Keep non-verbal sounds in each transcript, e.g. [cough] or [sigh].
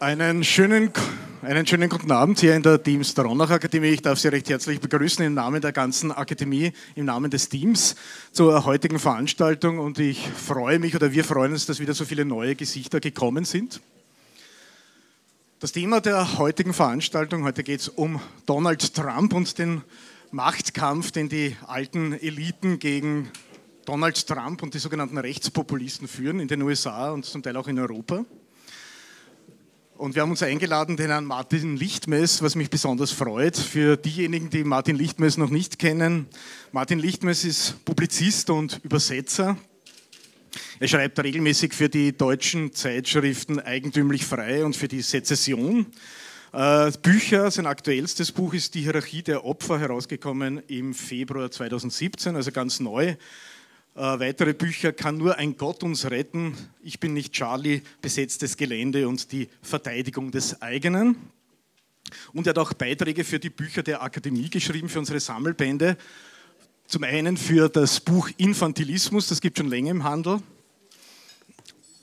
Einen schönen, einen schönen guten Abend hier in der Teams Dornach Akademie. Ich darf Sie recht herzlich begrüßen im Namen der ganzen Akademie, im Namen des Teams zur heutigen Veranstaltung. Und ich freue mich oder wir freuen uns, dass wieder so viele neue Gesichter gekommen sind. Das Thema der heutigen Veranstaltung, heute geht es um Donald Trump und den Machtkampf, den die alten Eliten gegen Donald Trump und die sogenannten Rechtspopulisten führen in den USA und zum Teil auch in Europa. Und wir haben uns eingeladen, den Herrn Martin Lichtmes, was mich besonders freut, für diejenigen, die Martin Lichtmes noch nicht kennen. Martin Lichtmes ist Publizist und Übersetzer. Er schreibt regelmäßig für die deutschen Zeitschriften Eigentümlich Frei und für die Sezession. Äh, Bücher, sein aktuellstes Buch ist Die Hierarchie der Opfer, herausgekommen im Februar 2017, also ganz neu. Äh, weitere Bücher kann nur ein Gott uns retten. Ich bin nicht Charlie, besetztes Gelände und die Verteidigung des eigenen. Und er hat auch Beiträge für die Bücher der Akademie geschrieben, für unsere Sammelbände. Zum einen für das Buch Infantilismus, das gibt schon länger im Handel.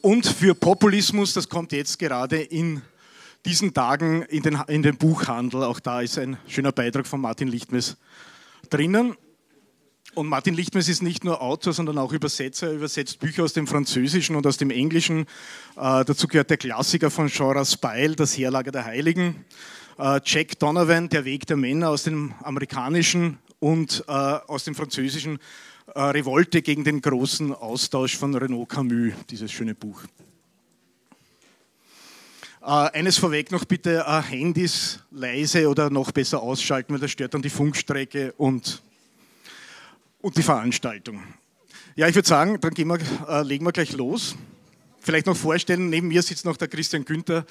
Und für Populismus, das kommt jetzt gerade in diesen Tagen in den, in den Buchhandel. Auch da ist ein schöner Beitrag von Martin Lichtmes drinnen. Und Martin Lichtmes ist nicht nur Autor, sondern auch Übersetzer. Er übersetzt Bücher aus dem Französischen und aus dem Englischen. Äh, dazu gehört der Klassiker von Jean Raspail, Das Heerlager der Heiligen. Äh, Jack Donovan, Der Weg der Männer aus dem amerikanischen und äh, aus dem französischen äh, Revolte gegen den großen Austausch von Renaud Camus, dieses schöne Buch. Uh, eines vorweg noch bitte, uh, Handys leise oder noch besser ausschalten, weil das stört dann die Funkstrecke und und die Veranstaltung. Ja, ich würde sagen, dann wir, äh, legen wir gleich los. Vielleicht noch vorstellen, neben mir sitzt noch der Christian Günther,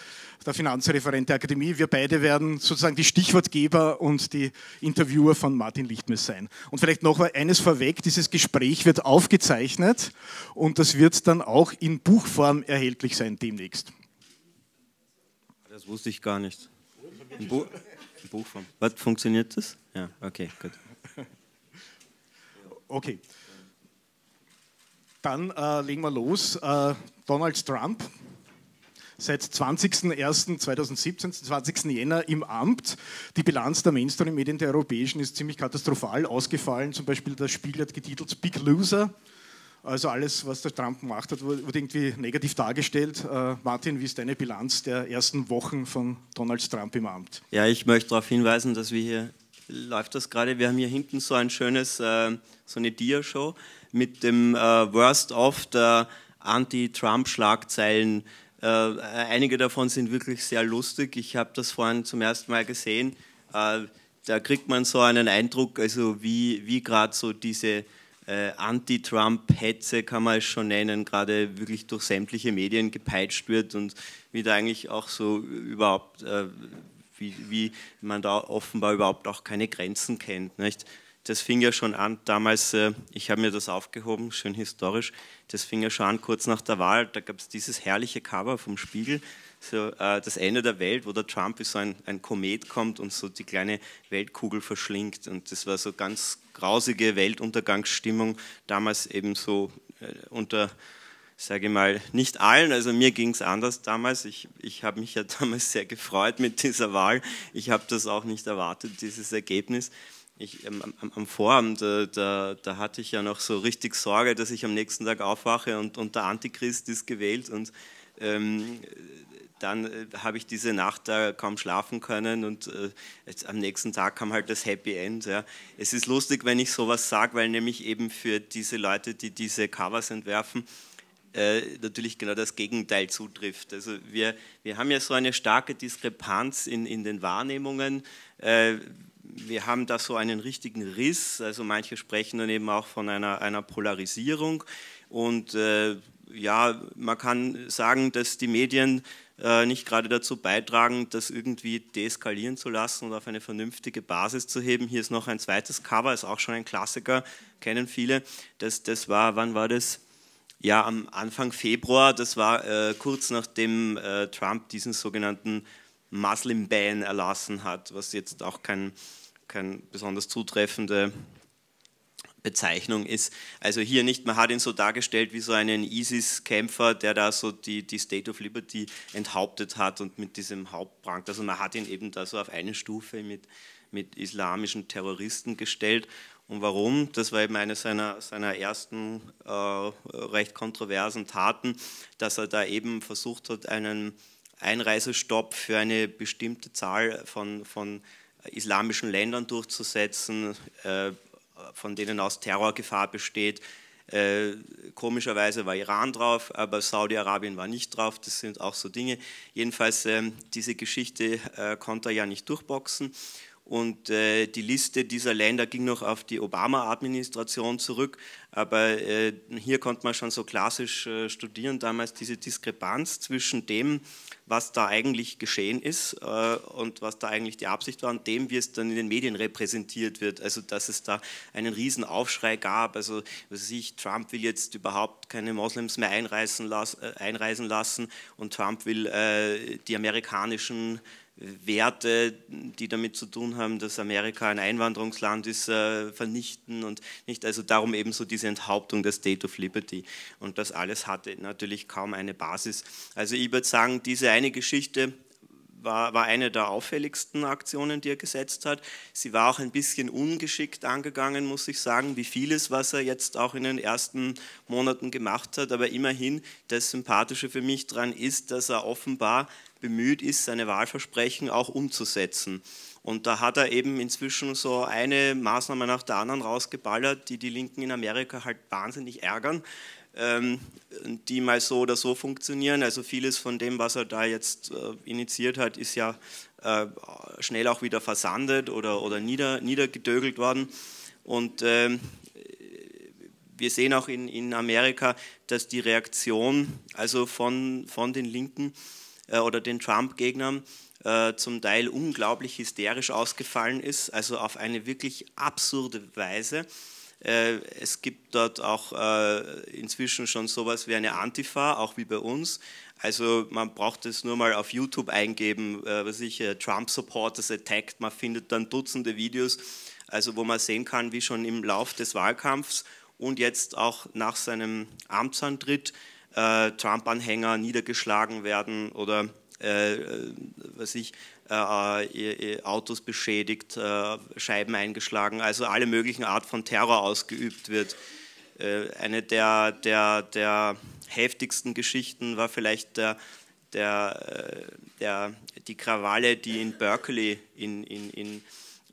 der Finanzreferent der Akademie. Wir beide werden sozusagen die Stichwortgeber und die Interviewer von Martin Lichtmes sein. Und vielleicht noch eines vorweg, dieses Gespräch wird aufgezeichnet und das wird dann auch in Buchform erhältlich sein demnächst. Das wusste ich gar nicht. In, Bu in Buchform. Was, funktioniert das? Ja, okay, gut. Okay. Dann äh, legen wir los. Äh, Donald Trump, seit 20.01.2017, 20. Jänner im Amt. Die Bilanz der Mainstream-Medien der Europäischen ist ziemlich katastrophal ausgefallen. Zum Beispiel das Spiel hat getitelt Big Loser. Also alles, was der Trump gemacht hat, wurde irgendwie negativ dargestellt. Äh, Martin, wie ist deine Bilanz der ersten Wochen von Donald Trump im Amt? Ja, ich möchte darauf hinweisen, dass wir hier läuft das gerade. Wir haben hier hinten so ein schönes, äh, so eine Dia-Show mit dem äh, Worst of der Anti-Trump-Schlagzeilen. Äh, einige davon sind wirklich sehr lustig. Ich habe das vorhin zum ersten Mal gesehen. Äh, da kriegt man so einen Eindruck, also wie, wie gerade so diese äh, Anti-Trump-Hetze, kann man es schon nennen, gerade wirklich durch sämtliche Medien gepeitscht wird und wie da eigentlich auch so überhaupt äh, wie, wie man da offenbar überhaupt auch keine Grenzen kennt. Nicht? Das fing ja schon an, damals, äh, ich habe mir das aufgehoben, schön historisch, das fing ja schon an kurz nach der Wahl, da gab es dieses herrliche Cover vom Spiegel, so, äh, das Ende der Welt, wo der Trump wie so ein, ein, Komet kommt und so die kleine Weltkugel verschlingt. Und das war so ganz grausige Weltuntergangsstimmung, damals eben so äh, unter sage ich mal, nicht allen, also mir ging es anders damals. Ich, ich habe mich ja [laughs] damals sehr gefreut mit dieser Wahl. Ich habe das auch nicht erwartet, dieses Ergebnis. Ich, ähm, am, am, Vorabend, da, äh, da, da, hatte ich ja noch so richtig Sorge, dass ich am nächsten Tag aufwache und, und der Antichrist ist gewählt. Und ähm, dann äh, habe ich diese Nacht da kaum schlafen können und äh, jetzt, am nächsten Tag kam halt das Happy End. Ja. Es ist lustig, wenn ich sowas sage, weil nämlich eben für diese Leute, die diese Covers entwerfen, äh, natürlich genau das Gegenteil zutrifft. Also wir, wir haben ja so eine starke Diskrepanz in, in den Wahrnehmungen. Äh, wir haben da so einen richtigen Riss. Also manche sprechen dann eben auch von einer, einer Polarisierung. Und äh, ja, man kann sagen, dass die Medien nicht gerade dazu beitragen, das irgendwie deeskalieren zu lassen und auf eine vernünftige Basis zu heben. Hier ist noch ein zweites Cover, ist auch schon ein Klassiker, kennen viele. Das, das war, wann war das? Ja, am Anfang Februar, das war äh, kurz nachdem äh, Trump diesen sogenannten Muslim Ban erlassen hat, was jetzt auch keine kein besonders zutreffende Bezeichnung ist. Also hier nicht, man hat ihn so dargestellt wie so einen ISIS-Kämpfer, der da so die, die State of Liberty enthauptet hat und mit diesem Hauptprank, also man hat ihn eben da so auf eine Stufe mit, mit islamischen Terroristen gestellt und warum? Das war eben eine seiner, seiner ersten äh, recht kontroversen Taten, dass er da eben versucht hat, einen Einreisestopp für eine bestimmte Zahl von, von islamischen Ländern durchzusetzen, äh, von denen aus Terrorgefahr besteht. Äh, komischerweise war Iran drauf, aber Saudi-Arabien war nicht drauf. Das sind auch so Dinge. Jedenfalls, ähm, diese Geschichte äh, konnte er ja nicht durchboxen. Und äh, die Liste dieser Länder ging noch auf die Obama-Administration zurück, aber äh, hier konnte man schon so klassisch äh, studieren damals diese Diskrepanz zwischen dem, was da eigentlich geschehen ist äh, und was da eigentlich die Absicht war und dem, wie es dann in den Medien repräsentiert wird. Also dass es da einen riesen Aufschrei gab, also was weiß ich, Trump will jetzt überhaupt keine Moslems mehr einreisen, las äh, einreisen lassen und Trump will äh, die amerikanischen äh, Werte, die damit zu tun haben, dass Amerika ein Einwanderungsland ist, äh, vernichten und nicht. Also darum eben so diese Enthauptung der State of Liberty. Und das alles hatte natürlich kaum eine Basis. Also ich würde sagen, diese eine Geschichte war, war eine der auffälligsten Aktionen, die er gesetzt hat. Sie war auch ein bisschen ungeschickt angegangen, muss ich sagen, wie vieles, was er jetzt auch in den ersten Monaten gemacht hat. Aber immerhin, das Sympathische für mich daran ist, dass er offenbar bemüht ist, seine Wahlversprechen auch umzusetzen. Und da hat er eben inzwischen so eine Maßnahme nach der anderen rausgeballert, die die Linken in Amerika halt wahnsinnig ärgern, ähm, die mal so oder so funktionieren. Also vieles von dem, was er da jetzt äh, initiiert hat, ist ja äh, schnell auch wieder versandet oder, oder nieder, niedergedögelt worden. Und ähm, wir sehen auch in, in Amerika, dass die Reaktion also von, von den Linken äh, oder den Trump-Gegnern zum Teil unglaublich hysterisch ausgefallen ist, also auf eine wirklich absurde Weise. Äh, es gibt dort auch äh, inzwischen schon sowas wie eine Antifa, auch wie bei uns. Also man braucht es nur mal auf YouTube eingeben, äh, was ich, Trump Supporters attacked, man findet dann Dutzende Videos, also wo man sehen kann, wie schon im Lauf des Wahlkampfs und jetzt auch nach seinem Amtsantritt Trump-Anhänger niedergeschlagen werden oder äh, äh, was ich, äh, äh, äh, Autos beschädigt, äh, Scheiben eingeschlagen, also alle möglichen Art von Terror ausgeübt wird. eine der, der, der heftigsten Geschichten war vielleicht der, der, der, die Krawalle, die in Berkeley in, in, in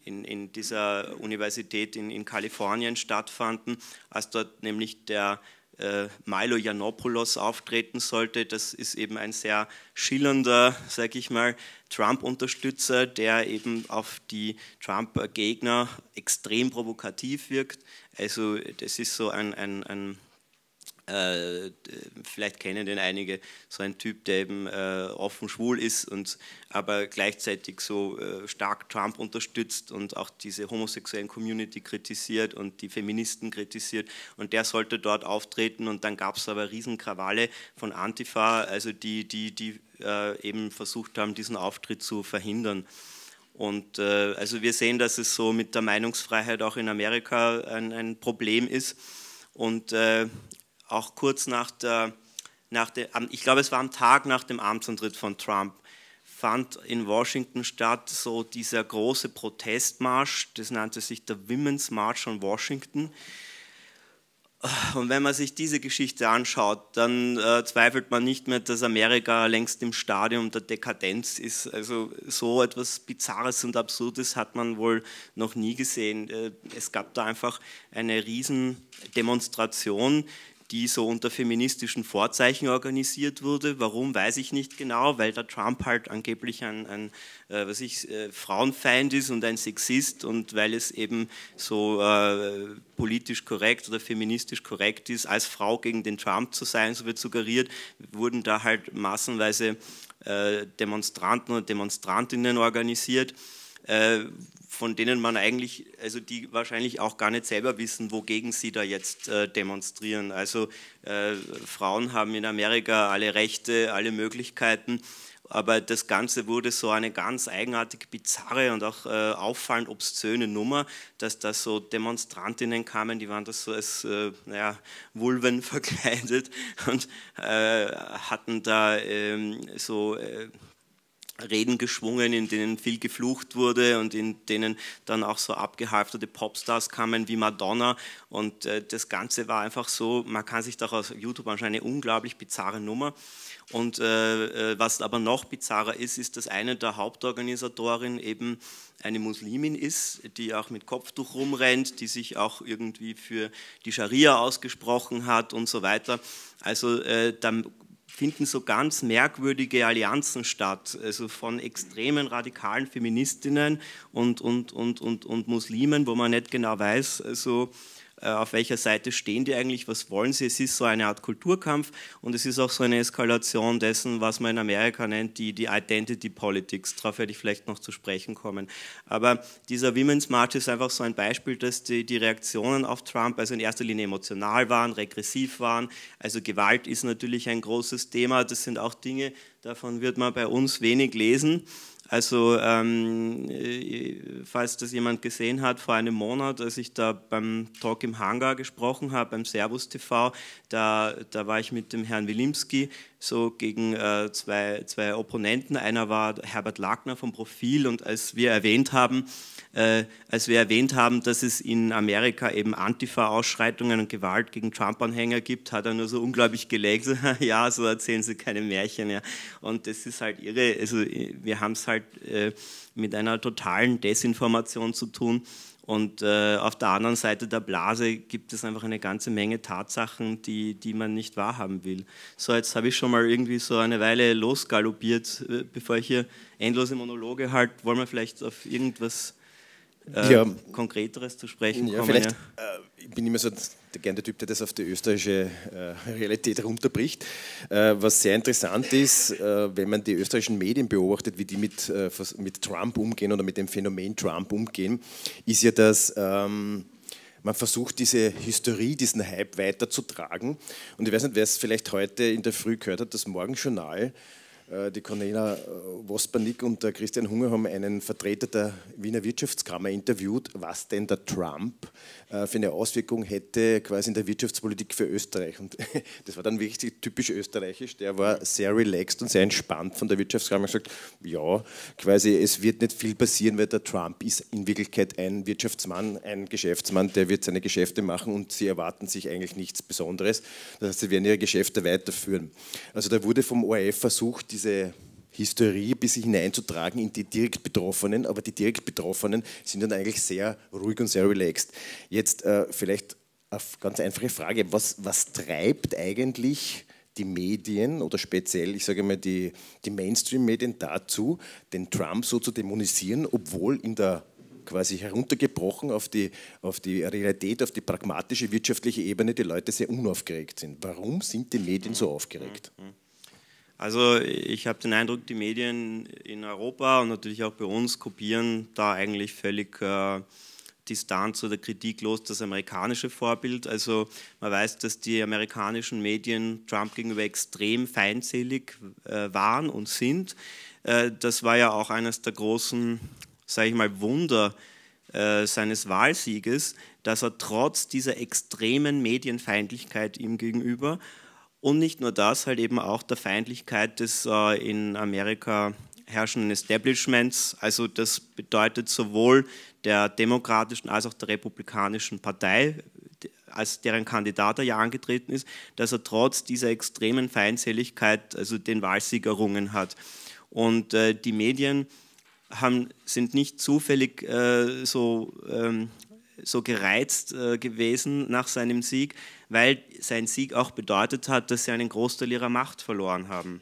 in, in, dieser Universität in, in, Kalifornien stattfanden, als dort nämlich der äh, Milo Janopoulos auftreten sollte. Das ist eben ein sehr schillernder, sage ich mal, Trump-Unterstützer, der eben auf die Trump-Gegner extrem provokativ wirkt. Also das ist so ein, ein, ein äh, vielleicht kennen den einige, so ein Typ, der eben äh, offen schwul ist und aber gleichzeitig so äh, stark Trump unterstützt und auch diese homosexuellen Community kritisiert und die Feministen kritisiert und der sollte dort auftreten und dann gab es aber Riesenkrawalle von Antifa, also die, die, die äh, eben versucht haben, diesen Auftritt zu verhindern. Und äh, also wir sehen, dass es so mit der Meinungsfreiheit auch in Amerika ein, ein Problem ist. Und äh, auch kurz nach der, nach der ich glaube, es war am Tag nach dem Amtsantritt von Trump, fand in Washington statt so dieser große Protestmarsch, das nannte sich der Women's March on Washington. Und wenn man sich diese Geschichte anschaut, dann äh, zweifelt man nicht mehr, dass Amerika längst im Stadium der Dekadenz ist. Also so etwas Bizarres und Absurdes hat man wohl noch nie gesehen. Äh, es gab da einfach eine Riesendemonstration, die so unter feministischen Vorzeichen organisiert wurde. Warum, weiß ich nicht genau, weil der Trump halt angeblich ein, ein äh, was ich, äh, Frauenfeind ist und ein Sexist und weil es eben so äh, politisch korrekt oder feministisch korrekt ist, als Frau gegen den Trump zu sein, so wird suggeriert, wurden da halt massenweise äh, Demonstranten und Demonstrantinnen organisiert. Äh, von denen man eigentlich, also die wahrscheinlich auch gar nicht selber wissen, wogegen sie da jetzt äh, demonstrieren. Also äh, Frauen haben in Amerika alle Rechte, alle Möglichkeiten aber das Ganze wurde so eine ganz eigenartig bizarre und auch äh, auffallend obszöne Nummer, dass da so Demonstrantinnen kamen, die waren das so als äh, naja, Vulven [laughs] verkleidet und äh, hatten da ähm, so Reden geschwungen, in denen viel geflucht wurde und in denen dann auch so abgehalfterte Popstars kamen wie Madonna. Und äh, das Ganze war einfach so, man kann sich doch aus YouTube anschauen, eine unglaublich bizarre Nummer. Und äh, äh, was aber noch bizarrer ist, ist, dass eine der Hauptorganisatorinnen eben eine Muslimin ist, die auch mit Kopftuch rumrennt, die sich auch irgendwie für die Scharia ausgesprochen hat und so weiter. Also äh, da finden so ganz merkwürdige Allianzen statt, also von extremen radikalen Feministinnen und, und, und, und, und Muslimen, wo man nicht genau weiß, also äh, auf welcher Seite stehen die eigentlich, was wollen sie. Es ist so eine Art Kulturkampf und es ist auch so eine Eskalation dessen, was man in Amerika nennt, die, die Identity Politics. Darauf werde ich vielleicht noch zu sprechen kommen. Aber dieser Women's March ist einfach so ein Beispiel, dass die, die Reaktionen auf Trump also in erster Linie emotional waren, regressiv waren. Also Gewalt ist natürlich ein großes Thema. Das sind auch Dinge, davon wird man bei uns wenig lesen. Also ähm, äh, falls das jemand gesehen hat, vor einem Monat, als ich da beim Talk im Hangar gesprochen habe, beim Servus TV, da, da war ich mit dem Herrn Wilimski so gegen äh, zwei, zwei Opponenten. Einer war Herbert Lagner vom Profil und als wir erwähnt haben, äh, als wir erwähnt haben, dass es in Amerika eben Antifa-Ausschreitungen und Gewalt gegen Trump-Anhänger gibt, hat er nur so unglaublich gelegt, so, [laughs] ja, so erzählen sie keine Märchen. Ja. Und das ist halt irre, also äh, wir haben es halt äh, mit einer totalen Desinformation zu tun. Und äh, auf der anderen Seite der Blase gibt es einfach eine ganze Menge Tatsachen, die, die man nicht wahrhaben will. So, jetzt habe ich schon mal irgendwie so eine Weile losgaloppiert, äh, bevor ich hier endlose Monologe halte. wollen wir vielleicht auf irgendwas äh, ja. Konkreteres zu sprechen ja, kommen. Vielleicht, ja. äh, ich bin immer so gern der Typ, der das auf die österreichische äh, Realität runterbricht. Äh, was sehr interessant ist, äh, wenn man die österreichischen Medien beobachtet, wie die mit, äh, mit Trump umgehen oder mit dem Phänomen Trump umgehen, ist ja, dass... Ähm, man versucht, diese Hysterie, diesen Hype weiterzutragen. Und ich weiß nicht, wer es vielleicht heute in der Früh gehört hat, das Morgenjournal äh, die Cornelia äh, Wospanik und der Christian Hunger haben einen Vertreter der Wiener Wirtschaftskammer interviewt, was denn der Trump äh, für eine Auswirkung hätte quasi in der Wirtschaftspolitik für Österreich. Und [laughs] das war dann wirklich typisch österreichisch. Der war sehr relaxed und sehr entspannt von der Wirtschaftskammer und gesagt, ja, quasi es wird nicht viel passieren, weil der Trump ist in Wirklichkeit ein Wirtschaftsmann, ein Geschäftsmann, der wird seine Geschäfte machen und sie erwarten sich eigentlich nichts Besonderes. Das heißt, sie werden ihre Geschäfte weiterführen. Also da wurde vom ORF versucht, diese diese Hysterie bis hineinzutragen in die direkt Betroffenen, aber die direkt Betroffenen sind dann eigentlich sehr ruhig und sehr relaxed. Jetzt äh, vielleicht eine ganz einfache Frage, was, was treibt eigentlich die Medien oder speziell, ich sage mal, die, die Mainstream-Medien dazu, den Trump so zu dämonisieren, obwohl in der quasi heruntergebrochen auf die, auf die Realität, auf die pragmatische wirtschaftliche Ebene die Leute sehr unaufgeregt sind. Warum sind die Medien so aufgeregt? Mhm. mhm. Also ich habe den Eindruck, die Medien in Europa und natürlich auch bei uns kopieren da eigentlich völlig äh, Distanz oder kritiklos das amerikanische Vorbild. Also man weiß, dass die amerikanischen Medien Trump gegenüber extrem feindselig äh, waren und sind. Äh, das war ja auch eines der großen, sage ich mal, Wunder äh, seines Wahlsieges, dass er trotz dieser extremen Medienfeindlichkeit ihm gegenüber und nicht nur das, halt eben auch der Feindlichkeit des äh, in Amerika herrschenden Establishments. Also das bedeutet sowohl der demokratischen als auch der republikanischen Partei, als deren Kandidat er ja angetreten ist, dass er trotz dieser extremen Feindseligkeit also den Wahlsieg errungen hat. Und äh, die Medien haben, sind nicht zufällig äh, so ähm, so gereizt äh, gewesen nach seinem Sieg, weil sein Sieg auch bedeutet hat, dass sie einen Großteil ihrer Macht verloren haben.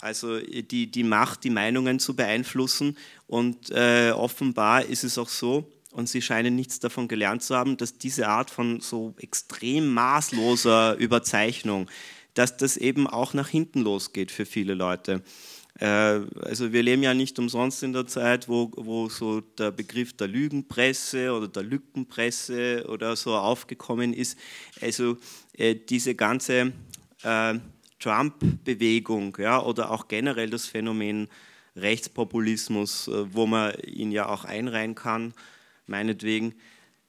Also äh, die, die Macht, die Meinungen zu beeinflussen. Und äh, offenbar ist es auch so, und sie scheinen nichts davon gelernt zu haben, dass diese Art von so extrem maßloser Überzeichnung, dass das eben auch nach hinten losgeht für viele Leute. Äh, also wir leben ja nicht umsonst in der Zeit, wo, wo so der Begriff der Lügenpresse oder der Lückenpresse oder so aufgekommen ist. Also äh, diese ganze äh, Trump-Bewegung ja, oder auch generell das Phänomen Rechtspopulismus, wo man ihn ja auch einreihen kann, meinetwegen,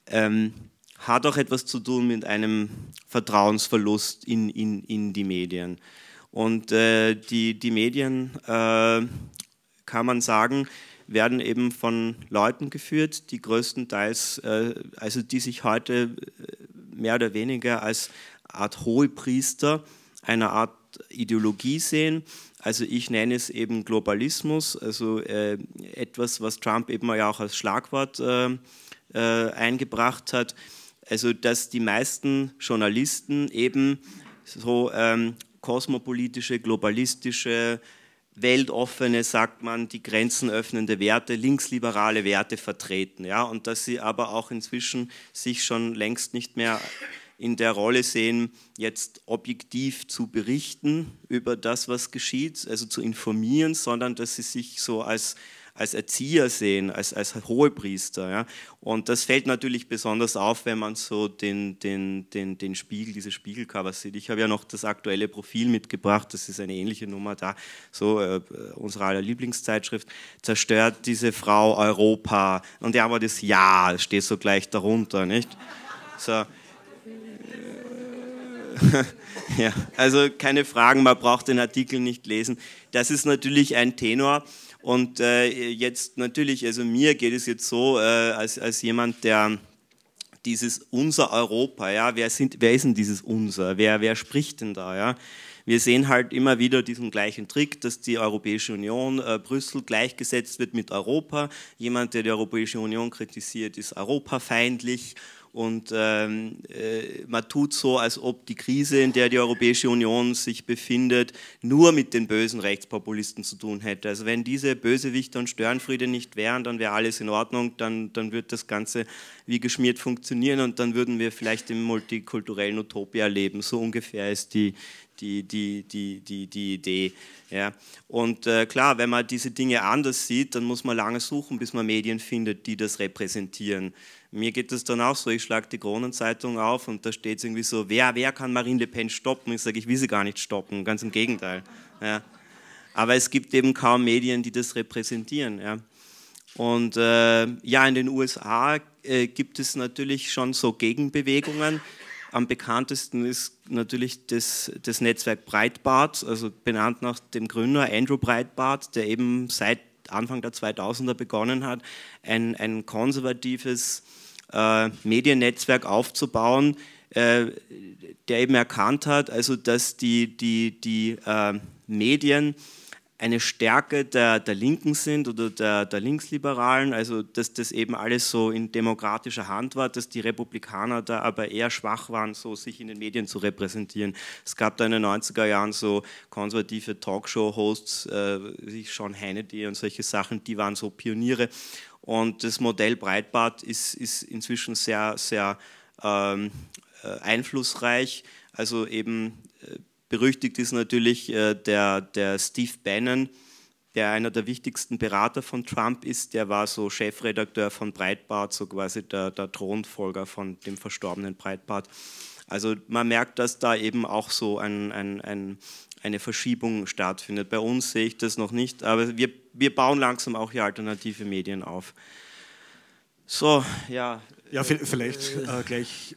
ähm, hat auch etwas zu tun mit einem Vertrauensverlust in, in, in die Medien. Und äh, die, die Medien, äh, kann man sagen, werden eben von Leuten geführt, die größtenteils, äh, also die sich heute äh, mehr oder weniger als Art Hohepriester einer Art Ideologie sehen. Also ich nenne es eben Globalismus, also äh, etwas, was Trump eben ja auch als Schlagwort äh, eingebracht hat. Also dass die meisten Journalisten eben so ähm, kosmopolitische, globalistische, weltoffene, sagt man, die Grenzen öffnende Werte, linksliberale Werte vertreten. Ja? Und dass sie aber auch inzwischen sich schon längst nicht mehr in der Rolle sehen, jetzt objektiv zu berichten über das, was geschieht, also zu informieren, sondern dass sie sich so als als Erzieher sehen, als, als Hohepriester. Ja? Und das fällt natürlich besonders auf, wenn man so den, den, den, den Spiegel, diese Spiegelcover sieht. Ich habe ja noch das aktuelle Profil mitgebracht, das ist eine ähnliche Nummer da, so äh, unsere aller Lieblingszeitschrift. Zerstört diese Frau Europa und ja, aber das Ja steht so gleich darunter, nicht? So. [laughs] ja, also keine Fragen, man braucht den Artikel nicht lesen. Das ist natürlich ein Tenor, und äh, jetzt natürlich, also mir geht es jetzt so, äh, als, als jemand, der dieses unser Europa, ja, wer, sind, wer ist denn dieses unser? Wer, wer spricht denn da, ja? Wir sehen halt immer wieder diesen gleichen Trick, dass die Europäische Union äh, Brüssel gleichgesetzt wird mit Europa. Jemand, der die Europäische Union kritisiert, ist europafeindlich und ähm, äh, man tut so, als ob die Krise, in der die Europäische Union sich befindet, nur mit den bösen Rechtspopulisten zu tun hätte. Also wenn diese Bösewichter und Störenfriede nicht wären, dann wäre alles in Ordnung, dann, dann würde das Ganze wie geschmiert funktionieren und dann würden wir vielleicht im multikulturellen Utopia leben. So ungefähr ist die, die, die, die, die, die Idee. Ja. Und äh, klar, wenn man diese Dinge anders sieht, dann muss man lange suchen, bis man Medien findet, die das repräsentieren. Mir geht das dann auch so, ich schlage die Kronenzeitung auf und da steht es irgendwie so, wer, wer kann Marine Le Pen stoppen? Ich sage, ich will sie gar nicht stoppen, ganz im Gegenteil. Ja. Aber es gibt eben kaum Medien, die das repräsentieren. Ja. Und äh, ja, in den USA äh, gibt es natürlich schon so Gegenbewegungen. Am bekanntesten ist natürlich das, das Netzwerk Breitbart, also benannt nach dem Gründer Andrew Breitbart, der eben seit Anfang der 2000er begonnen hat, ein, ein konservatives äh, Mediennetzwerk aufzubauen, äh, der eben erkannt hat, also dass die, die, die äh, Medien eine Stärke der, der Linken sind oder der, der Linksliberalen, also dass das eben alles so in demokratischer Hand war, dass die Republikaner da aber eher schwach waren, so sich in den Medien zu repräsentieren. Es gab da in den 90er Jahren so konservative Talkshow-Hosts, äh, wie Sean Hannity und solche Sachen, die waren so Pioniere. Und das Modell Breitbart ist, ist inzwischen sehr, sehr ähm, äh, einflussreich. Also eben Berüchtigt ist natürlich äh, der, der Steve Bannon, der einer der wichtigsten Berater von Trump ist, der war so Chefredakteur von Breitbart, so quasi der, der Thronfolger von dem verstorbenen Breitbart. Also man merkt, dass da eben auch so ein, ein, ein, eine Verschiebung stattfindet. Bei uns sehe ich das noch nicht, aber wir, wir bauen langsam auch hier alternative Medien auf. So, ja. Ja, vielleicht äh, gleich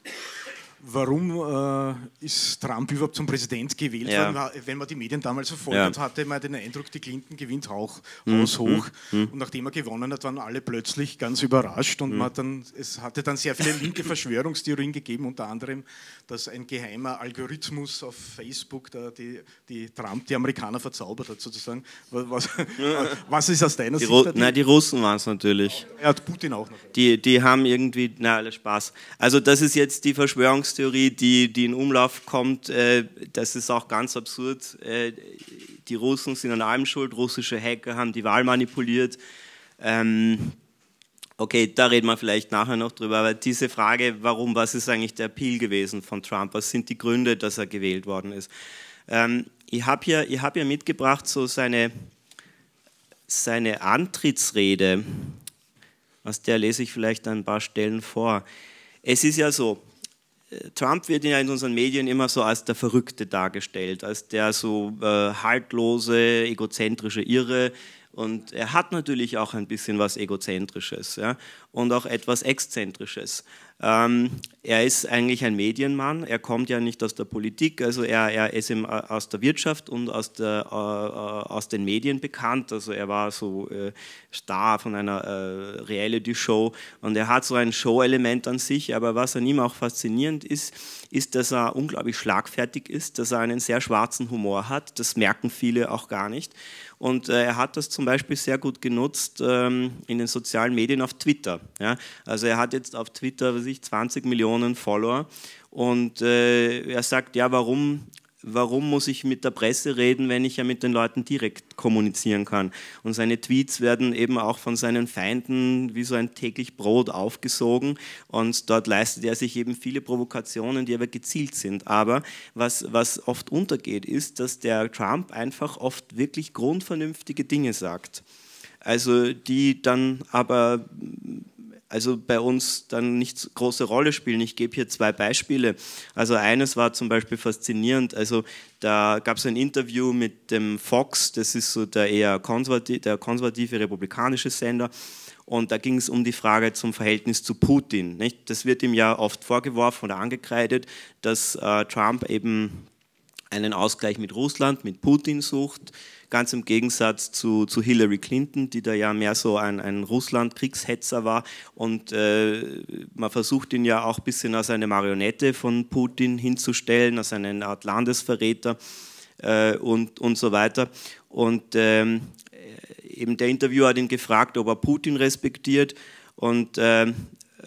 warum äh, ist Trump überhaupt zum Präsident gewählt ja. worden? Äh, wenn man die Medien damals verfolgt hat, hatte man den Eindruck, die Clinton gewinnt auch mhm. haushoch. Mhm. Hm. Und nachdem er gewonnen hat, waren alle plötzlich ganz überrascht. Und mhm. man hat dann, es hatte dann sehr viele linke Verschwörungstheorien gegeben, unter anderem, dass ein geheimer Algorithmus auf Facebook da die, die Trump, die Amerikaner verzaubert hat, sozusagen. Was, [laughs] was ist aus deiner die Sicht? nein, die Russen waren es natürlich. Er hat Putin auch noch. Die, die haben irgendwie, na, alles Spaß. Also, das ist jetzt die Verschwörungstheorie. Verschwörungstheorie, die, die in Umlauf kommt, äh, das ist auch ganz absurd. Äh, die Russen sind an allem schuld, russische Hacker haben die Wahl manipuliert. Ähm, okay, da reden wir vielleicht nachher noch drüber, aber diese Frage, warum, was ist eigentlich der Appeal gewesen von Trump? Was sind die Gründe, dass er gewählt worden ist? Ähm, ich habe ja hab mitgebracht so seine, seine Antrittsrede, aus der lese ich vielleicht ein paar Stellen vor. Es ist ja so, Trump wird ja in unseren Medien immer so als der Verrückte dargestellt, als der so äh, haltlose, egozentrische Irre, und er hat natürlich auch ein bisschen was Egozentrisches ja, und auch etwas Exzentrisches. Ähm, er ist eigentlich ein Medienmann, er kommt ja nicht aus der Politik, also er, er ist im, äh, aus der Wirtschaft und aus, der, äh, äh, aus, den Medien bekannt. Also er war so äh, Star von einer äh, Reality-Show und er hat so ein Show-Element an sich. Aber was an ihm auch faszinierend ist, ist, dass er unglaublich schlagfertig ist, dass er einen sehr schwarzen Humor hat. Das merken viele auch gar nicht. Und äh, er hat das zum Beispiel sehr gut genutzt ähm, in den sozialen Medien auf Twitter. Also er hat jetzt auf Twitter, weiß ich, 20 Millionen Follower und äh, er sagt, ja, warum warum muss ich mit der Presse reden, wenn ich ja mit den Leuten direkt kommunizieren kann? Und seine Tweets werden eben auch von seinen Feinden wie so ein täglich Brot aufgesogen und dort leistet er sich eben viele Provokationen, die aber gezielt sind. Aber was, was oft untergeht, ist, dass der Trump einfach oft wirklich grundvernünftige Dinge sagt. Also die dann aber also bei uns dann nicht große Rolle spielen. Ich gebe hier zwei Beispiele. Also eines war zum Beispiel faszinierend. Also da gab es ein Interview mit dem Fox, das ist so der eher konservative, der konservative republikanische Sender. Und da ging es um die Frage zum Verhältnis zu Putin. Nicht? Das wird ihm ja oft vorgeworfen oder angekreidet, dass äh, Trump eben einen Ausgleich mit Russland, mit Putin sucht, ganz im Gegensatz zu, zu Hillary Clinton, die da ja mehr so ein, ein Russland-Kriegshetzer war. Und äh, man versucht ihn ja auch ein bisschen als eine Marionette von Putin hinzustellen, als eine Art Landesverräter äh, und, und so weiter. Und ähm, eben der Interviewer hat ihn gefragt, ob er Putin respektiert. Und äh,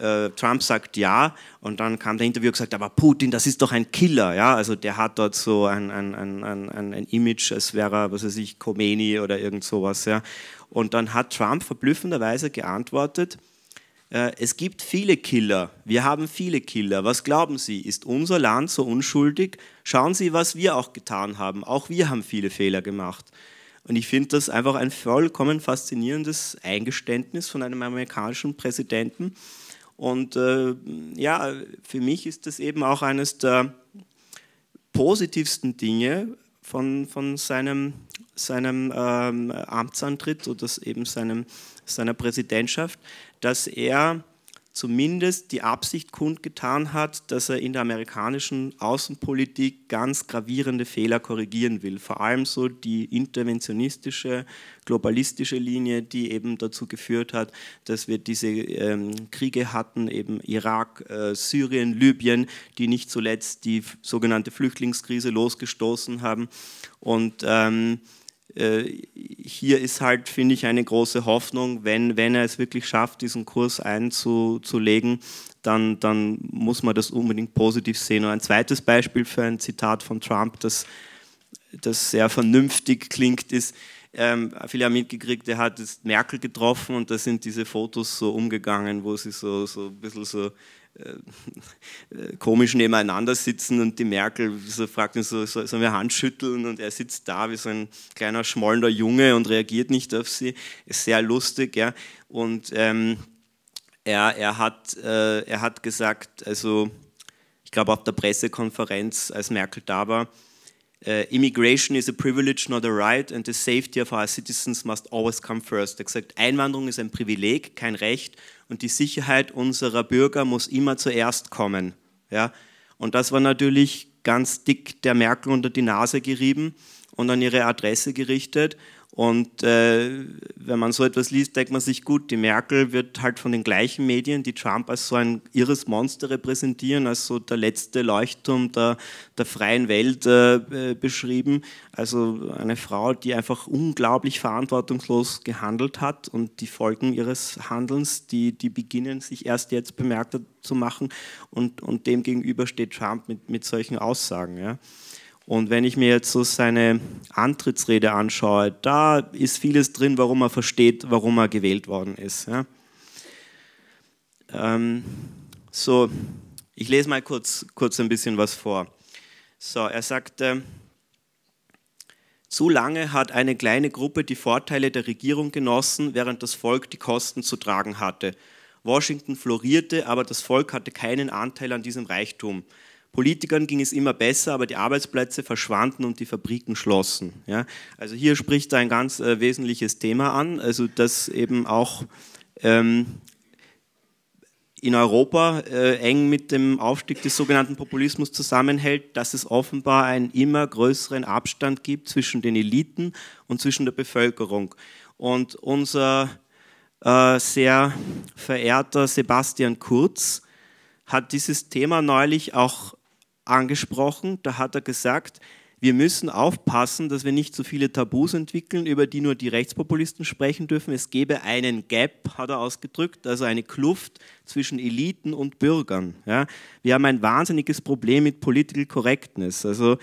äh, Trump sagt ja und dann kam der Interview und gesagt, aber Putin, das ist doch ein Killer, ja, also der hat dort so ein, ein, ein, ein, ein Image, als wäre er, was weiß ich, Khomeini oder irgend sowas, ja. Und dann hat Trump verblüffenderweise geantwortet, äh, es gibt viele Killer, wir haben viele Killer. Was glauben Sie, ist unser Land so unschuldig? Schauen Sie, was wir auch getan haben. Auch wir haben viele Fehler gemacht. Und ich finde das einfach ein vollkommen faszinierendes Eingeständnis von einem amerikanischen Präsidenten, und äh, ja, für mich ist das eben auch eines der positivsten Dinge von, von seinem, seinem ähm, Amtsantritt oder eben seinem, seiner Präsidentschaft, dass er zumindest die Absicht kundgetan hat, dass er in der amerikanischen Außenpolitik ganz gravierende Fehler korrigieren will. Vor allem so die interventionistische, globalistische Linie, die eben dazu geführt hat, dass wir diese ähm, Kriege hatten, eben Irak, äh, Syrien, Libyen, die nicht zuletzt die sogenannte Flüchtlingskrise losgestoßen haben. Und ähm, äh, hier ist halt, finde ich, eine große Hoffnung, wenn, wenn er es wirklich schafft, diesen Kurs einzulegen, dann, dann muss man das unbedingt positiv sehen. Und ein zweites Beispiel für ein Zitat von Trump, das, das sehr vernünftig klingt, ist, ähm, viele haben mitgekriegt, er hat jetzt Merkel getroffen und da sind diese Fotos so umgegangen, wo sie so, so ein bisschen so äh, äh, komisch nebeneinander sitzen und die Merkel so fragt ihn, so, sollen wir Hand schütteln und er sitzt da wie so ein kleiner schmollender Junge und reagiert nicht auf sie. Ist sehr lustig, ja. Und ähm, er, er, hat, äh, er hat gesagt, also ich glaube auf der Pressekonferenz, als Merkel da war, Uh, immigration is a privilege, not a right, and the safety of our citizens must always come first. Er hat gesagt, Einwanderung ist ein Privileg, kein Recht, und die Sicherheit unserer Bürger muss immer zuerst kommen. Ja? Und das war natürlich ganz dick der Merkel unter die Nase gerieben und an ihre Adresse gerichtet. Und äh, wenn man so etwas liest, denkt man sich, gut, die Merkel wird halt von den gleichen Medien, die Trump als so ein irres Monster repräsentieren, als so der letzte Leuchtturm der, der freien Welt äh, äh beschrieben. Also eine Frau, die einfach unglaublich verantwortungslos gehandelt hat und die Folgen ihres Handelns, die, die beginnen sich erst jetzt bemerkbar zu machen. Und, und dem gegenüber steht Trump mit, mit solchen Aussagen. Ja. Und wenn ich mir jetzt so seine Antrittsrede anschaue, da ist vieles drin, warum er versteht, warum er gewählt worden ist. Ja. Ähm, so, ich lese mal kurz, kurz ein bisschen was vor. So, er sagte, zu lange hat eine kleine Gruppe die Vorteile der Regierung genossen, während das Volk die Kosten zu tragen hatte. Washington florierte, aber das Volk hatte keinen Anteil an diesem Reichtum. Politikern ging es immer besser, aber die Arbeitsplätze verschwanden und die Fabriken schlossen. Ja? Also hier spricht ein ganz äh, wesentliches Thema an, also dass eben auch ähm, in Europa äh, eng mit dem Aufstieg des sogenannten Populismus zusammenhält, dass es offenbar einen immer größeren Abstand gibt zwischen den Eliten und zwischen der Bevölkerung. Und unser äh, sehr verehrter Sebastian Kurz hat dieses Thema neulich auch angesprochen. Da hat er gesagt, wir müssen aufpassen, dass wir nicht so viele Tabus entwickeln, über die nur die Rechtspopulisten sprechen dürfen. Es gäbe einen Gap, hat er ausgedrückt, also eine Kluft zwischen Eliten und Bürgern. Ja, wir haben ein wahnsinniges Problem mit Political Correctness. Also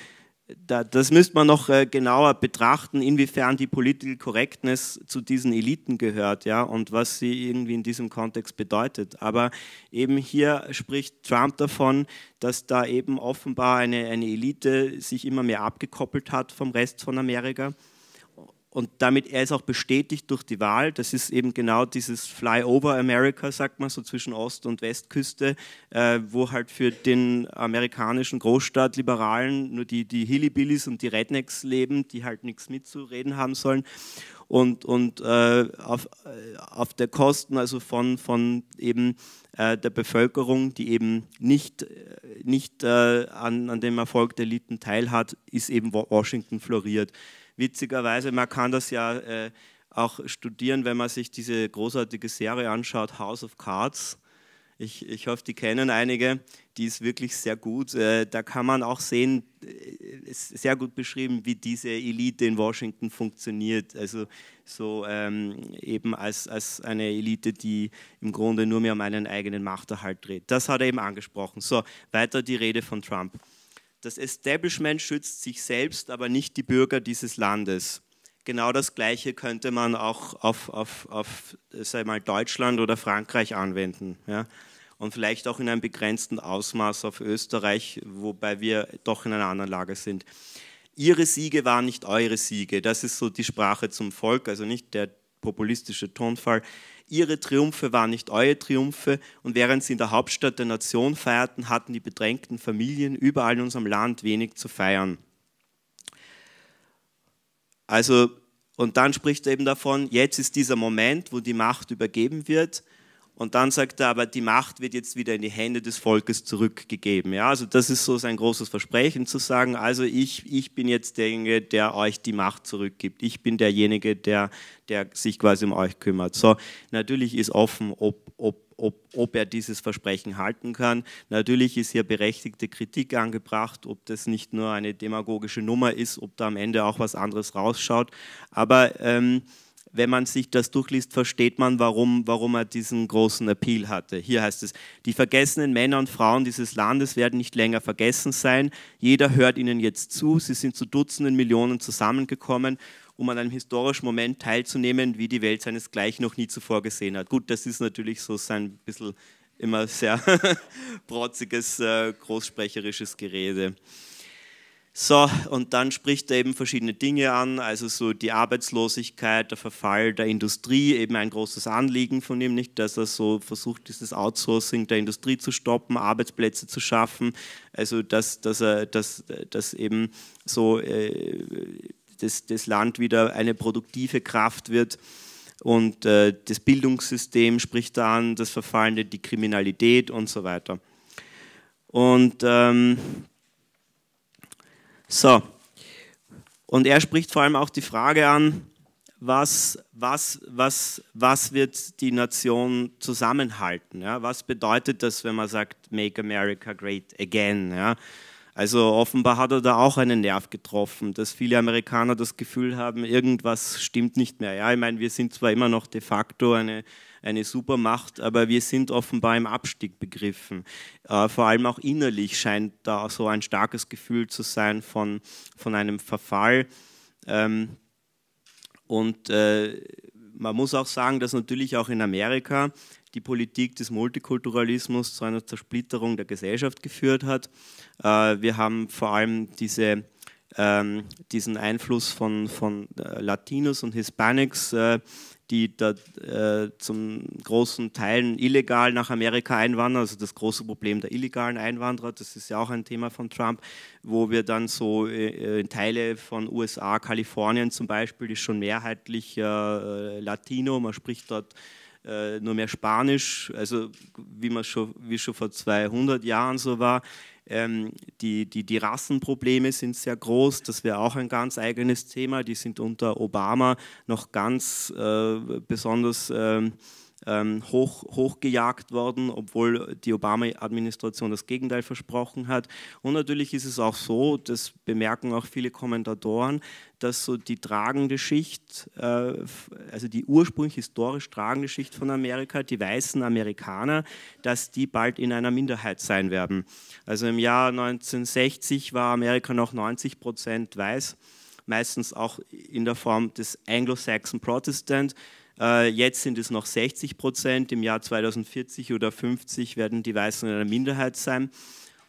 das müsste man noch äh, genauer betrachten, inwiefern die Political Correctness zu diesen Eliten gehört ja, und was sie irgendwie in diesem Kontext bedeutet. Aber eben hier spricht Trump davon, dass da eben offenbar eine, eine Elite sich immer mehr abgekoppelt hat vom Rest von Amerika und damit er ist auch bestätigt durch die Wahl. Das ist eben genau dieses Flyover America, sagt man so zwischen Ost- und Westküste, äh, wo halt für den amerikanischen Großstadtliberalen nur die, die Hillybillies und die Rednecks leben, die halt nichts mitzureden haben sollen. Und, und äh, auf, äh, auf der Kosten also von, von eben äh, der Bevölkerung, die eben nicht, äh, nicht äh, an, an dem Erfolg der Eliten teilhat, ist eben Washington floriert witzigerweise, man kann das ja äh, auch studieren, wenn man sich diese großartige Serie anschaut, House of Cards. Ich, ich hoffe, die kennen einige. Die ist wirklich sehr gut. Äh, da kann man auch sehen, äh, ist sehr gut beschrieben, wie diese Elite in Washington funktioniert. Also so ähm, eben als, als eine Elite, die im Grunde nur mehr um einen eigenen Machterhalt dreht. Das hat er eben angesprochen. So, weiter die Rede von Trump. Das Establishment schützt sich selbst, aber nicht die Bürger dieses Landes. Genau das Gleiche könnte man auch auf, auf, auf sei mal Deutschland oder Frankreich anwenden. Ja? Und vielleicht auch in einem begrenzten Ausmaß auf Österreich, wobei wir doch in einer anderen Lage sind. Ihre Siege waren nicht eure Siege. Das ist so die Sprache zum Volk, also nicht der populistische Tonfall. Ihre Triumphe waren nicht eure Triumphe und während sie in der Hauptstadt der Nation feierten, hatten die bedrängten Familien überall in unserem Land wenig zu feiern. Also, und dann spricht er eben davon, jetzt ist dieser Moment, wo die Macht übergeben wird und dann sagt er, aber die Macht wird jetzt wieder in die Hände des Volkes zurückgegeben. Ja, also das ist so sein großes Versprechen zu sagen, also ich, ich bin jetzt derjenige, der euch die Macht zurückgibt. Ich bin derjenige, der, der sich quasi um euch kümmert. So, natürlich ist offen, ob, ob, ob, ob er dieses Versprechen halten kann. Natürlich ist hier berechtigte Kritik angebracht, ob das nicht nur eine demagogische Nummer ist, ob da am Ende auch was anderes rausschaut. Aber... Ähm, wenn man sich das durchliest, versteht man, warum, warum er diesen großen Appeal hatte. Hier heißt es, die vergessenen Männer und Frauen dieses Landes werden nicht länger vergessen sein. Jeder hört ihnen jetzt zu. Sie sind zu Dutzenden Millionen zusammengekommen um an einem historischen Moment teilzunehmen, wie die Welt seinesgleichen noch nie zuvor gesehen hat. Gut, das ist natürlich so sein bisschen immer sehr [laughs] protziges, äh, großsprecherisches Gerede. So, und dann spricht er eben verschiedene Dinge an, also so die Arbeitslosigkeit, der Verfall der Industrie, eben ein großes Anliegen von ihm, nicht, dass er so versucht, dieses Outsourcing der Industrie zu stoppen, Arbeitsplätze zu schaffen, also dass, dass er, dass, dass eben so äh, das, das Land wieder eine produktive Kraft wird. Und äh, das Bildungssystem spricht da an, das Verfallende, die Kriminalität und so weiter. Und ähm, so. Und er spricht vor allem auch die Frage an, was, was, was, was wird die Nation zusammenhalten? Ja? Was bedeutet das, wenn man sagt, Make America Great Again? Ja? Also offenbar hat er da auch einen Nerv getroffen, dass viele Amerikaner das Gefühl haben, irgendwas stimmt nicht mehr. Ja, ich meine, wir sind zwar immer noch de facto eine eine Supermacht, aber wir sind offenbar im Abstieg begriffen. Äh, vor allem auch innerlich scheint da so ein starkes Gefühl zu sein von, von einem Verfall. Ähm, und äh, man muss auch sagen, dass natürlich auch in Amerika die Politik des Multikulturalismus zu einer Zersplitterung der Gesellschaft geführt hat. Äh, wir haben vor allem diese ähm, diesen Einfluss von, von äh, Latinos und Hispanics äh, die da äh, zum großen Teil illegal nach Amerika einwandern, also das große Problem der illegalen Einwanderer, das ist ja auch ein Thema von Trump, wo wir dann so äh, Teile von USA, Kalifornien zum Beispiel, ist schon mehrheitlich äh, Latino, man spricht dort äh, nur mehr Spanisch, also wie man schon, wie schon vor 200 Jahren so war, ähm, die, die, die Rassenprobleme sind sehr groß, das wäre auch ein ganz eigenes Thema. Die sind unter Obama noch ganz äh, besonders. Ähm, ähm, hoch, hochgejagt worden, obwohl die Obama-Administration das Gegenteil versprochen hat. Und natürlich ist es auch so, das bemerken auch viele Kommentatoren, dass so die tragende Schicht, äh, also die ursprünglich historisch tragende Schicht von Amerika, die weißen Amerikaner, dass die bald in einer Minderheit sein werden. Also im Jahr 1960 war Amerika noch 90 Prozent weiß meistens auch in der Form des Anglo-Saxon Protestant. Äh, jetzt sind es noch 60 Prozent. Im Jahr 2040 oder 50 werden die Weißen eine Minderheit sein.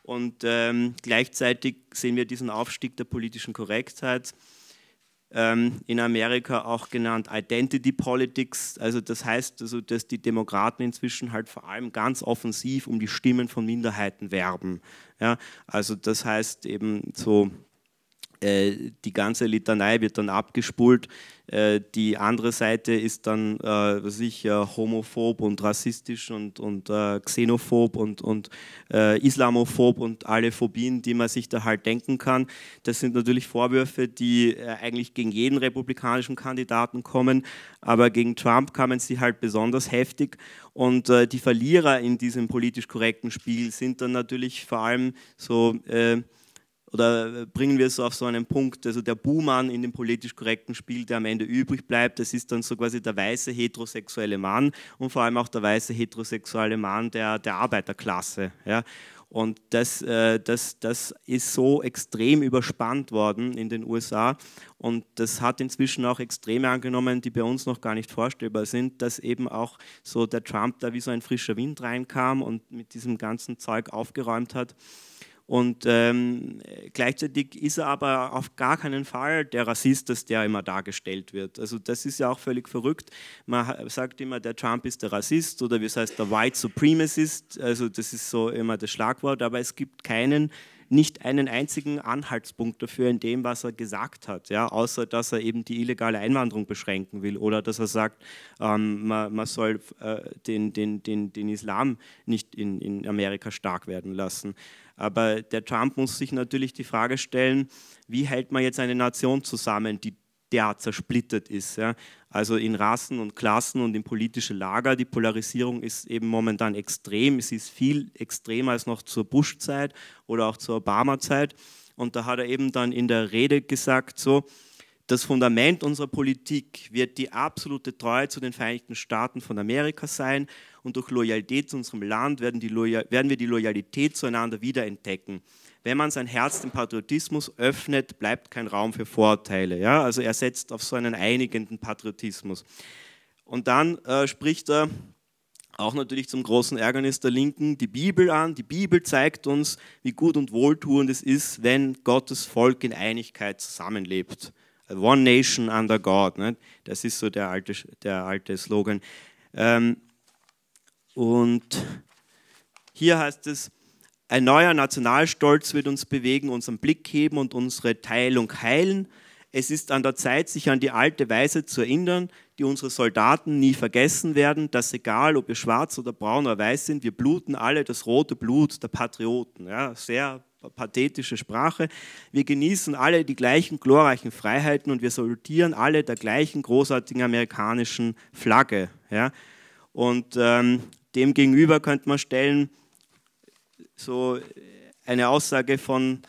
Und ähm, gleichzeitig sehen wir diesen Aufstieg der politischen Korrektheit, ähm, in Amerika auch genannt Identity Politics. Also das heißt, also, dass die Demokraten inzwischen halt vor allem ganz offensiv um die Stimmen von Minderheiten werben. Ja? Also das heißt eben so äh, die ganze Litanei wird dann abgespult. Äh, die andere Seite ist dann, äh, was ich, äh, homophob und rassistisch und, und xenophob und, und islamophob und alle Phobien, die man sich da halt denken kann. Das sind natürlich Vorwürfe, die eigentlich gegen jeden republikanischen Kandidaten kommen, aber gegen Trump kamen sie halt besonders heftig. Und die Verlierer in diesem politisch korrekten Spiel sind dann natürlich vor allem so oder äh, bringen wir es auf so einen Punkt, also der Buhmann in dem politisch korrekten Spiel, der am Ende übrig bleibt, das ist dann so quasi der weiße heterosexuelle Mann und vor allem auch der weiße heterosexuelle Mann der, der Arbeiterklasse. Ja. Und das, äh, das, das ist so extrem überspannt worden in den USA. Und das hat inzwischen auch Extreme angenommen, die bei uns noch gar nicht vorstellbar sind, dass eben auch so der Trump da wie so ein frischer Wind reinkam und mit diesem ganzen Zeug aufgeräumt hat. Und ähm, gleichzeitig ist er aber auf gar keinen Fall der Rassist, dass der immer dargestellt wird. Also das ist ja auch völlig verrückt. Man sagt immer, der Trump ist der Rassist oder wie es heißt, der White Supremacist. Also das ist so immer das Schlagwort, aber es gibt keinen nicht einen einzigen Anhaltspunkt dafür in dem, was er gesagt hat, ja, außer dass er eben die illegale Einwanderung beschränken will oder dass er sagt, ähm, man, man, soll äh, den, den, den, den Islam nicht in, in Amerika stark werden lassen. Aber der Trump muss sich natürlich die Frage stellen, wie hält man jetzt eine Nation zusammen, die derart zersplittert ist. Ja? Also in Rassen und Klassen und in politische Lager. Die Polarisierung ist eben momentan extrem. Es ist viel extremer als noch zur Bush-Zeit oder auch zur Obama-Zeit. Und da hat er eben dann in der Rede gesagt, so, das Fundament unserer Politik wird die absolute Treue zu den Vereinigten Staaten von Amerika sein und durch Loyalität zu unserem Land werden, werden wir die Loyalität zueinander wiederentdecken. Wenn man sein Herz dem Patriotismus öffnet, bleibt kein Raum für Vorteile. Ja? Also er setzt auf so einen einigenden Patriotismus. Und dann äh, spricht er auch natürlich zum großen Ärgernis der Linken die Bibel an. Die Bibel zeigt uns, wie gut und wohltuend es ist, wenn Gottes Volk in Einigkeit zusammenlebt. One Nation under God. Ne? Das ist so der alte, der alte Slogan. Ähm, und hier heißt es, ein neuer Nationalstolz wird uns bewegen, unseren Blick heben und unsere Teilung heilen. Es ist an der Zeit, sich an die alte Weise zu erinnern, die unsere Soldaten nie vergessen werden, dass egal, ob wir schwarz oder braun oder weiß sind, wir bluten alle das rote Blut der Patrioten. Ja, sehr pathetische Sprache. Wir genießen alle die gleichen glorreichen Freiheiten und wir salutieren alle der gleichen großartigen amerikanischen Flagge. Ja? Und ähm, dem könnte man stellen, so eine Aussage von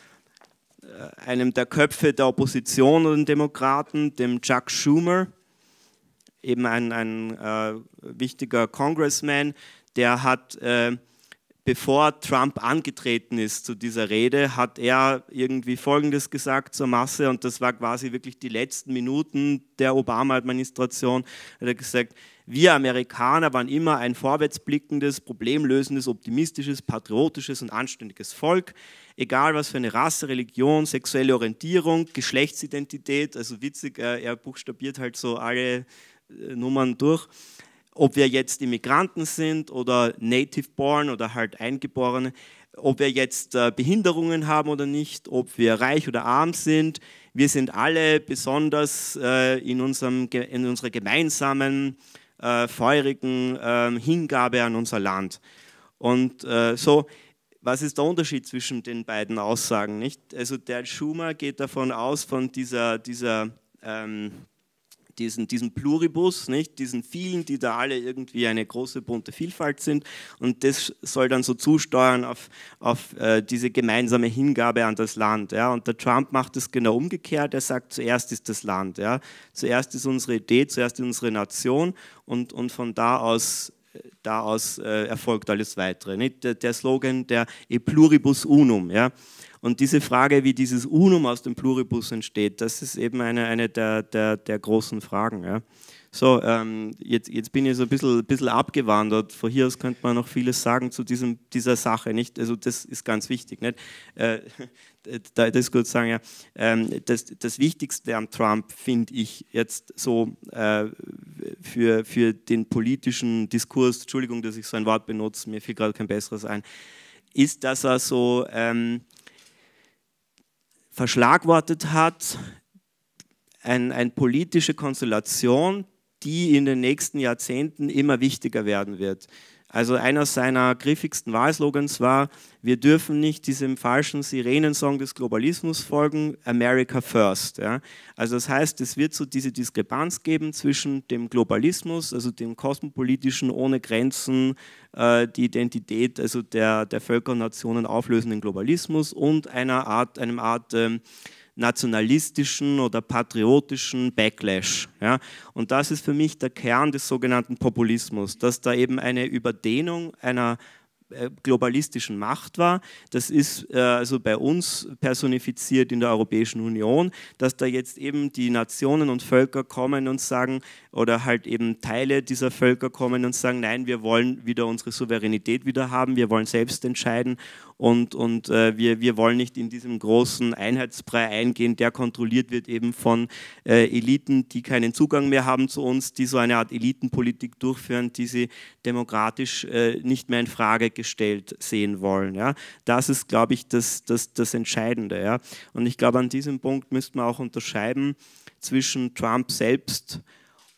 äh, einem der Köpfe der Opposition und den Demokraten, dem Chuck Schumer, eben ein, ein äh, wichtiger Congressman, der hat äh, bevor Trump angetreten ist zu dieser Rede, hat er irgendwie Folgendes gesagt zur Masse und das war quasi wirklich die letzten Minuten der Obama-Administration. Er hat gesagt, wir Amerikaner waren immer ein vorwärtsblickendes, problemlösendes, optimistisches, patriotisches und anständiges Volk. Egal was für eine Rasse, Religion, sexuelle Orientierung, Geschlechtsidentität, also witzig, äh, er buchstabiert halt so alle äh, Nummern durch ob wir jetzt Immigranten sind oder Native Born oder halt Eingeborene, ob wir jetzt äh, Behinderungen haben oder nicht, ob wir reich oder arm sind. Wir sind alle besonders äh, in, unserem, in unserer gemeinsamen, äh, feurigen ähm, Hingabe an unser Land. Und so, was ist der Unterschied zwischen den beiden Aussagen? Nicht? Also der Schumer geht davon aus, von dieser, dieser ähm, diesen, diesen Pluribus, nicht? diesen vielen, die da alle irgendwie eine große bunte Vielfalt sind. Und das soll dann so zusteuern auf, auf äh, diese gemeinsame Hingabe an das Land. Ja? Und der Trump macht es genau umgekehrt. Er sagt, zuerst ist das Land. Ja? Zuerst ist unsere Idee, zuerst ist unsere Nation und, und von da aus daraus äh, erfolgt alles Weitere. Nicht? Der, der Slogan, der E pluribus unum, ja? Und diese Frage, wie dieses Unum aus dem Pluribus entsteht, das ist eben eine, eine der, der, der großen Fragen. Ja. So, ähm, jetzt, jetzt bin ich so ein bisschen, bisschen abgewandert. Von hier aus könnte man noch vieles sagen zu diesem, dieser Sache. Nicht? Also das ist ganz wichtig. Nicht? Äh, [laughs] das ist sagen, ja. Ähm, das, das Wichtigste am Trump finde ich jetzt so äh, für, für den politischen Diskurs, Entschuldigung, dass ich so ein Wort benutze, mir fiel gerade kein besseres ein, ist, dass er so... Ähm, verschlagwortet hat, ein, eine politische Konstellation, die in den nächsten Jahrzehnten immer wichtiger werden wird. Also einer seiner griffigsten Wahlslogans war, wir dürfen nicht diesem falschen Sirenensong des Globalismus folgen, America First. Ja? Also das heißt, es wird so diese Diskrepanz geben zwischen dem Globalismus, also dem kosmopolitischen, ohne Grenzen, äh, die Identität also der, der Völker und Nationen auflösenden Globalismus und einer Art, einem Art... Ähm, nationalistischen oder patriotischen Backlash. Ja? Und das ist für mich der Kern des sogenannten Populismus, dass da eben eine Überdehnung einer äh, globalistischen Macht war. Das ist äh, also bei uns personifiziert in der Europäischen Union, dass da jetzt eben die Nationen und Völker kommen und sagen, oder halt eben Teile dieser Völker kommen und sagen, nein, wir wollen wieder unsere Souveränität wieder haben, wir wollen selbst entscheiden und, und äh, wir, wir wollen nicht in diesem großen Einheitsbrei eingehen, der kontrolliert wird eben von äh, Eliten, die keinen Zugang mehr haben zu uns, die so eine Art Elitenpolitik durchführen, die sie demokratisch äh, nicht mehr in Frage gestellt sehen wollen. Ja? Das ist, glaube ich, das, das, das Entscheidende. Ja? Und ich glaube, an diesem Punkt müsste man auch unterscheiden zwischen Trump selbst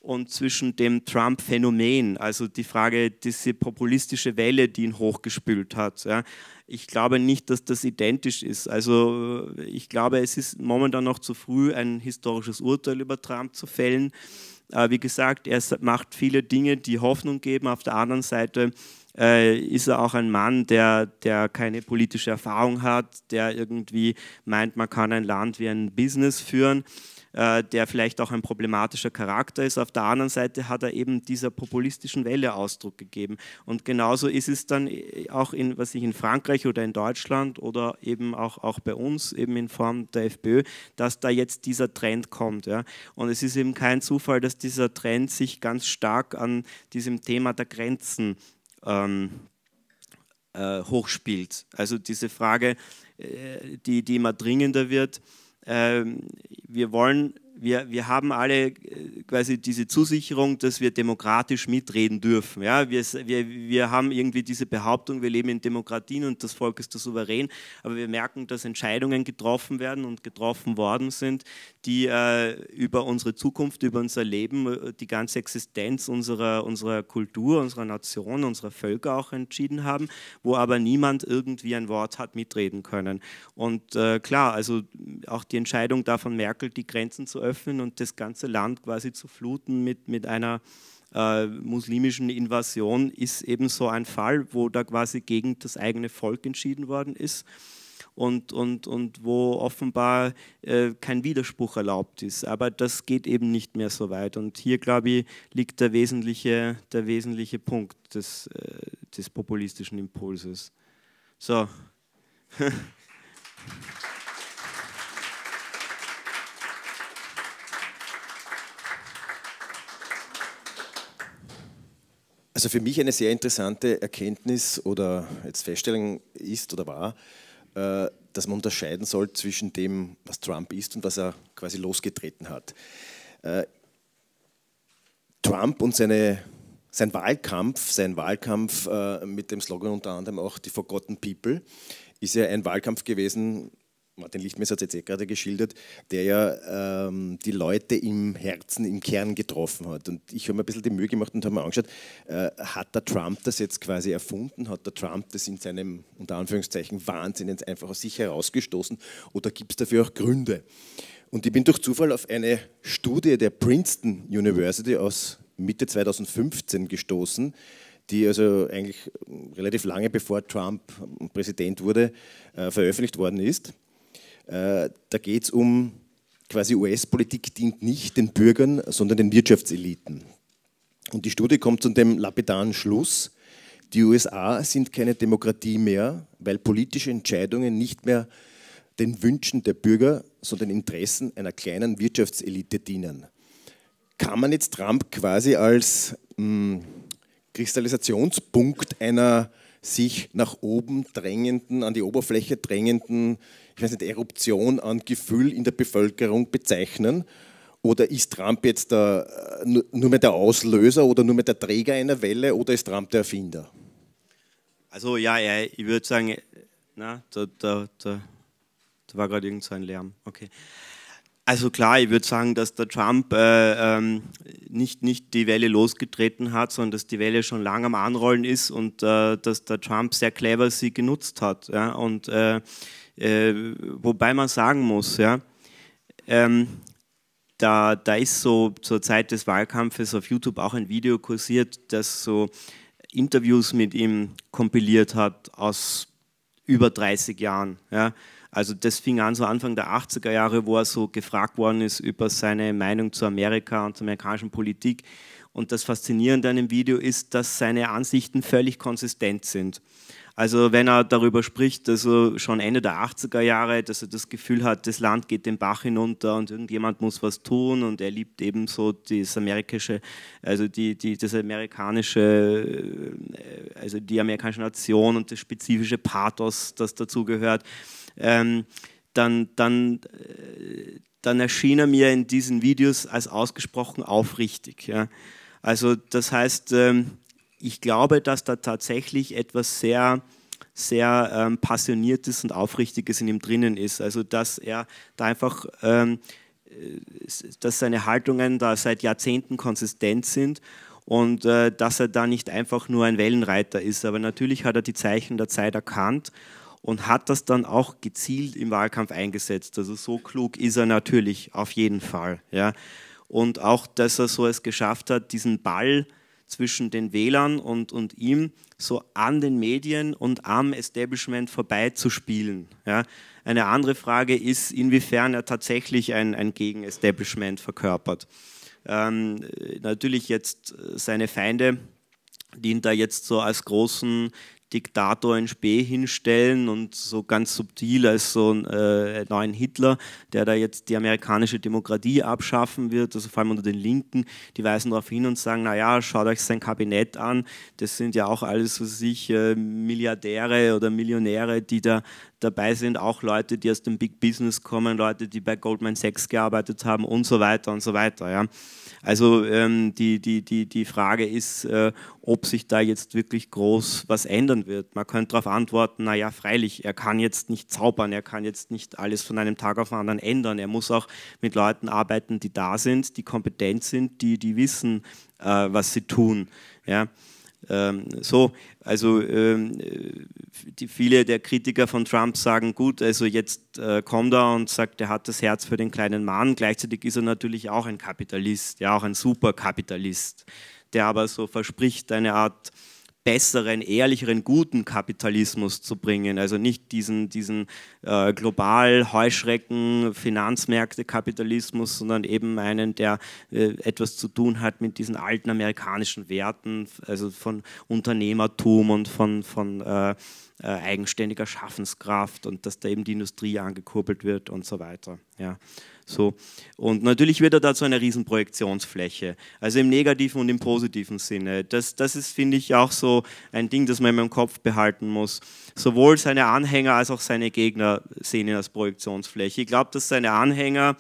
und zwischen dem Trump-Phänomen, also die Frage, diese populistische Welle, die ihn hochgespült hat. Ja ich glaube nicht, dass das identisch ist. Also äh, ich glaube, es ist momentan noch zu früh, ein historisches Urteil über Trump zu fällen. Äh, wie gesagt, er macht viele Dinge, die Hoffnung geben. Auf der anderen Seite äh, ist er auch ein Mann, der, der keine politische Erfahrung hat, der irgendwie meint, man kann ein Land wie ein Business führen. Äh, der vielleicht auch ein problematischer Charakter ist. Auf der anderen Seite hat er eben dieser populistischen Welle Ausdruck gegeben. Und genauso ist es dann äh, auch in, was ich in Frankreich oder in Deutschland oder eben auch, auch bei uns eben in Form der FPÖ, dass da jetzt dieser Trend kommt. Ja. Und es ist eben kein Zufall, dass dieser Trend sich ganz stark an diesem Thema der Grenzen ähm, äh, hochspielt. Also diese Frage, äh, die, die immer dringender wird, ähm, wir wollen wir, wir haben alle äh, quasi diese Zusicherung, dass wir demokratisch mitreden dürfen. Ja, wir, wir, wir haben irgendwie diese Behauptung, wir leben in Demokratien und das Volk ist der Souverän, aber wir merken, dass Entscheidungen getroffen werden und getroffen worden sind, die äh, über unsere Zukunft, über unser Leben, äh, die ganze Existenz unserer, unserer Kultur, unserer Nation, unserer Völker auch entschieden haben, wo aber niemand irgendwie ein Wort hat mitreden können. Und äh, klar, also auch die Entscheidung davon Merkel, die Grenzen zu öffnen, eröffnen und das ganze Land quasi zu fluten mit, mit einer äh, muslimischen Invasion, ist eben so ein Fall, wo da quasi gegen das eigene Volk entschieden worden ist und, und, und wo offenbar äh, kein Widerspruch erlaubt ist. Aber das geht eben nicht mehr so weit. Und hier, glaube ich, liegt der wesentliche, der wesentliche Punkt des, äh, des populistischen Impulses. So. [laughs] Also für mich eine sehr interessante Erkenntnis oder jetzt Feststellung ist oder war, äh, dass man unterscheiden soll zwischen dem, was Trump ist und was er quasi losgetreten hat. Äh, Trump und seine, sein Wahlkampf, sein Wahlkampf äh, mit dem Slogan unter anderem auch die Forgotten People, ist ja ein Wahlkampf gewesen, Martin Lichtmesser hat es jetzt eh gerade geschildert, der ja ähm, die Leute im Herzen, im Kern getroffen hat. Und ich habe mir ein bisschen die Mühe gemacht und habe mir angeschaut, äh, hat der Trump das jetzt quasi erfunden? Hat der Trump das in seinem, unter Anführungszeichen, Wahnsinn jetzt einfach aus sich herausgestoßen? Oder gibt es dafür auch Gründe? Und ich bin durch Zufall auf eine Studie der Princeton University aus Mitte 2015 gestoßen, die also eigentlich relativ lange bevor Trump Präsident wurde, äh, veröffentlicht worden ist. Äh, da geht es um quasi US-Politik dient nicht den Bürgern, sondern den Wirtschaftseliten. Und die Studie kommt zu dem lapidaren Schluss, die USA sind keine Demokratie mehr, weil politische Entscheidungen nicht mehr den Wünschen der Bürger, sondern Interessen einer kleinen Wirtschaftselite dienen. Kann man jetzt Trump quasi als mh, hm, Kristallisationspunkt einer sich nach oben drängenden, an die Oberfläche drängenden ich weiß nicht, Eruption an Gefühl in der Bevölkerung bezeichnen? Oder ist Trump jetzt der, äh, nur mehr der Auslöser oder nur mehr der Träger einer Welle oder ist Trump der Erfinder? Also ja, ja ich würde sagen, äh, na, da, da, da, da war gerade irgend so ein Lärm. Okay. Also klar, ich würde sagen, dass der Trump äh, ähm, nicht, nicht die Welle losgetreten hat, sondern dass die Welle schon lange am Anrollen ist und äh, dass der Trump sehr clever sie genutzt hat. Ja? Und äh, äh, wobei man sagen muss, ja, ähm, da, da ist so zur Zeit des Wahlkampfes auf YouTube auch ein Video kursiert, das so Interviews mit ihm kompiliert hat aus über 30 Jahren. Ja. Also das fing an so Anfang der 80er Jahre, wo er so gefragt worden ist über seine Meinung zu Amerika und zur amerikanischen Politik. Und das Faszinierende an dem Video ist, dass seine Ansichten völlig konsistent sind. Also wenn er darüber spricht, also schon Ende der 80er Jahre, dass er das Gefühl hat, das Land geht den Bach hinunter und irgendjemand muss was tun und er liebt ebenso das amerikanische, also die, die, das amerikanische, äh, also die amerikanische Nation und das spezifische Pathos, das dazugehört, ähm, dann, dann, äh, dann erschien er mir in diesen Videos als ausgesprochen aufrichtig. Also das heißt, ähm, ich glaube, dass da tatsächlich etwas sehr sehr ähm, passioniertes und aufrichtiges in ihm drinnen ist. Also dass er da einfach, ähm, äh, dass seine Haltungen da seit Jahrzehnten konsistent sind und äh, dass er da nicht einfach nur ein Wellenreiter ist. Aber natürlich hat er die Zeichen der Zeit erkannt und hat das dann auch gezielt im Wahlkampf eingesetzt. Also so klug ist er natürlich auf jeden Fall. Ja. Und auch, dass er so es geschafft hat, diesen Ball, äh, zwischen den Wählern und, und ihm so an den Medien und am Establishment vorbei zu spielen. Ja. Eine andere Frage ist, inwiefern er tatsächlich ein, ein Gegen-Establishment verkörpert. Ähm, natürlich jetzt äh, seine Feinde dient da jetzt so als großen Diktator in Spee hinstellen und so ganz subtil als so ein äh, neuen Hitler, der da jetzt die amerikanische Demokratie abschaffen wird, also vor allem unter den Linken, die weisen darauf hin und sagen, naja, schaut euch sein Kabinett an, das sind ja auch alles, für sich äh, Milliardäre oder Millionäre, die da dabei sind, auch Leute, die aus dem Big Business kommen, Leute, die bei Goldman Sachs gearbeitet haben und so weiter und so weiter. Ja. Also ähm, die, die, die, die Frage ist, äh, ob sich da jetzt wirklich groß was ändern wird. Man könnte darauf antworten, naja, freilich, er kann jetzt nicht zaubern, er kann jetzt nicht alles von einem Tag auf den anderen ändern. Er muss auch mit Leuten arbeiten, die da sind, die kompetent sind, die, die wissen, äh, was sie tun. Ja. Ähm, so, also ähm, die, viele der Kritiker von Trump sagen, gut, also jetzt äh, kommt er und sagt, er hat das Herz für den kleinen Mann. Gleichzeitig ist er natürlich auch ein Kapitalist, ja, auch ein Superkapitalist, der aber so verspricht, eine Art besseren, ehrlicheren, guten Kapitalismus zu bringen. Also nicht diesen, diesen äh, global Heuschrecken, Finanzmärkte, Kapitalismus, sondern eben einen, der äh, etwas zu tun hat mit diesen alten amerikanischen Werten, also von Unternehmertum und von, von äh, äh, eigenständiger Schaffenskraft und dass da eben die Industrie angekurbelt wird und so weiter. Ja. So. Und natürlich wird er dazu eine riesen Projektionsfläche, also im negativen und im positiven Sinne. Das, das ist, finde ich, auch so ein Ding, das man im Kopf behalten muss. Sowohl seine Anhänger als auch seine Gegner sehen ihn als Projektionsfläche. Ich glaube, dass seine Anhänger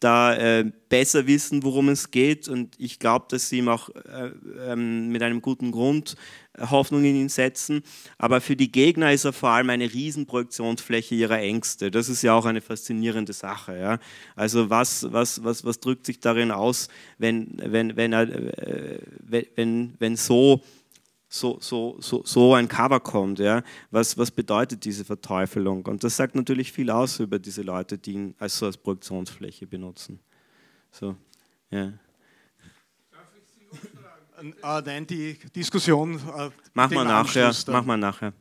da äh, besser wissen, worum es geht. Und ich glaube, dass sie ihm auch äh, ähm, mit einem guten Grund Hoffnung in ihn setzen. Aber für die Gegner ist er vor allem eine Riesenprojektionsfläche ihrer Ängste. Das ist ja auch eine faszinierende Sache. Ja? Also was, was, was, was drückt sich darin aus, wenn, wenn, wenn, er, äh, wenn, wenn, so so, so, so, so ein Cover kommt. Ja? Was, was bedeutet diese Verteufelung? Und das sagt natürlich viel aus über diese Leute, die ihn als, so als Produktionsfläche benutzen. So, ja. Äh, äh, nein, die Diskussion. Äh, mach, mal nachher, mach mal nachher.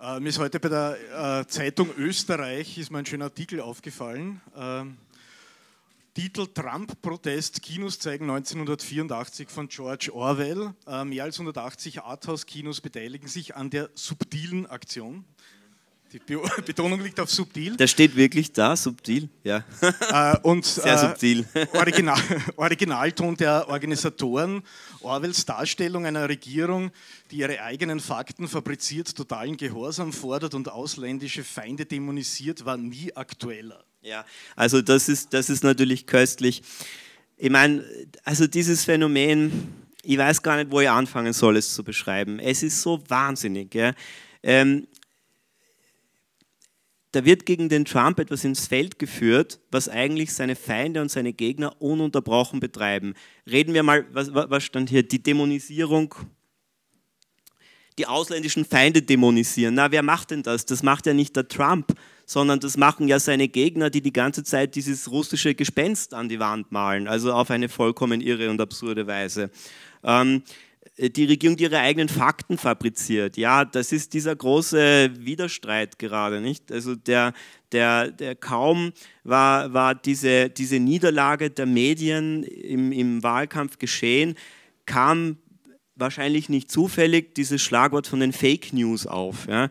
Äh, mir ist heute bei der äh, Zeitung Österreich ist mir ein schöner Artikel aufgefallen. Ähm, Titel Trump-Protest, Kinos zeigen 1984 von George Orwell. Äh, mehr als 180 Arthouse-Kinos beteiligen sich an der subtilen Aktion. Die Be [laughs] Betonung liegt auf subtil. Der steht wirklich da, subtil, ja. Äh, und, [laughs] Sehr äh, subtil. [laughs] Original, Originalton der Organisatoren, Orwells Darstellung einer Regierung, die ihre eigenen Fakten fabriziert, totalen Gehorsam fordert und ausländische Feinde dämonisiert, war nie aktueller. Ja, also das ist, das ist natürlich köstlich. Ich meine, also dieses Phänomen, ich weiß gar nicht, wo ich anfangen soll, es zu beschreiben. Es ist so wahnsinnig. Ja. Ähm, da wird gegen den Trump etwas ins Feld geführt, was eigentlich seine Feinde und seine Gegner ununterbrochen betreiben. Reden wir mal, was, was stand hier? Die Dämonisierung. Die ausländischen Feinde dämonisieren. Na, wer macht denn das? Das macht ja nicht der Trump, sondern das machen ja seine Gegner, die die ganze Zeit dieses russische Gespenst an die Wand malen, also auf eine vollkommen irre und absurde Weise. Ähm, äh, die Regierung die ihre eigenen Fakten fabriziert. Ja, das ist dieser große Widerstreit gerade, nicht? Also der, der, der kaum war, war diese, diese Niederlage der Medien im, im Wahlkampf geschehen, kam wahrscheinlich nicht zufällig dieses Schlagwort von den Fake News auf. Ja?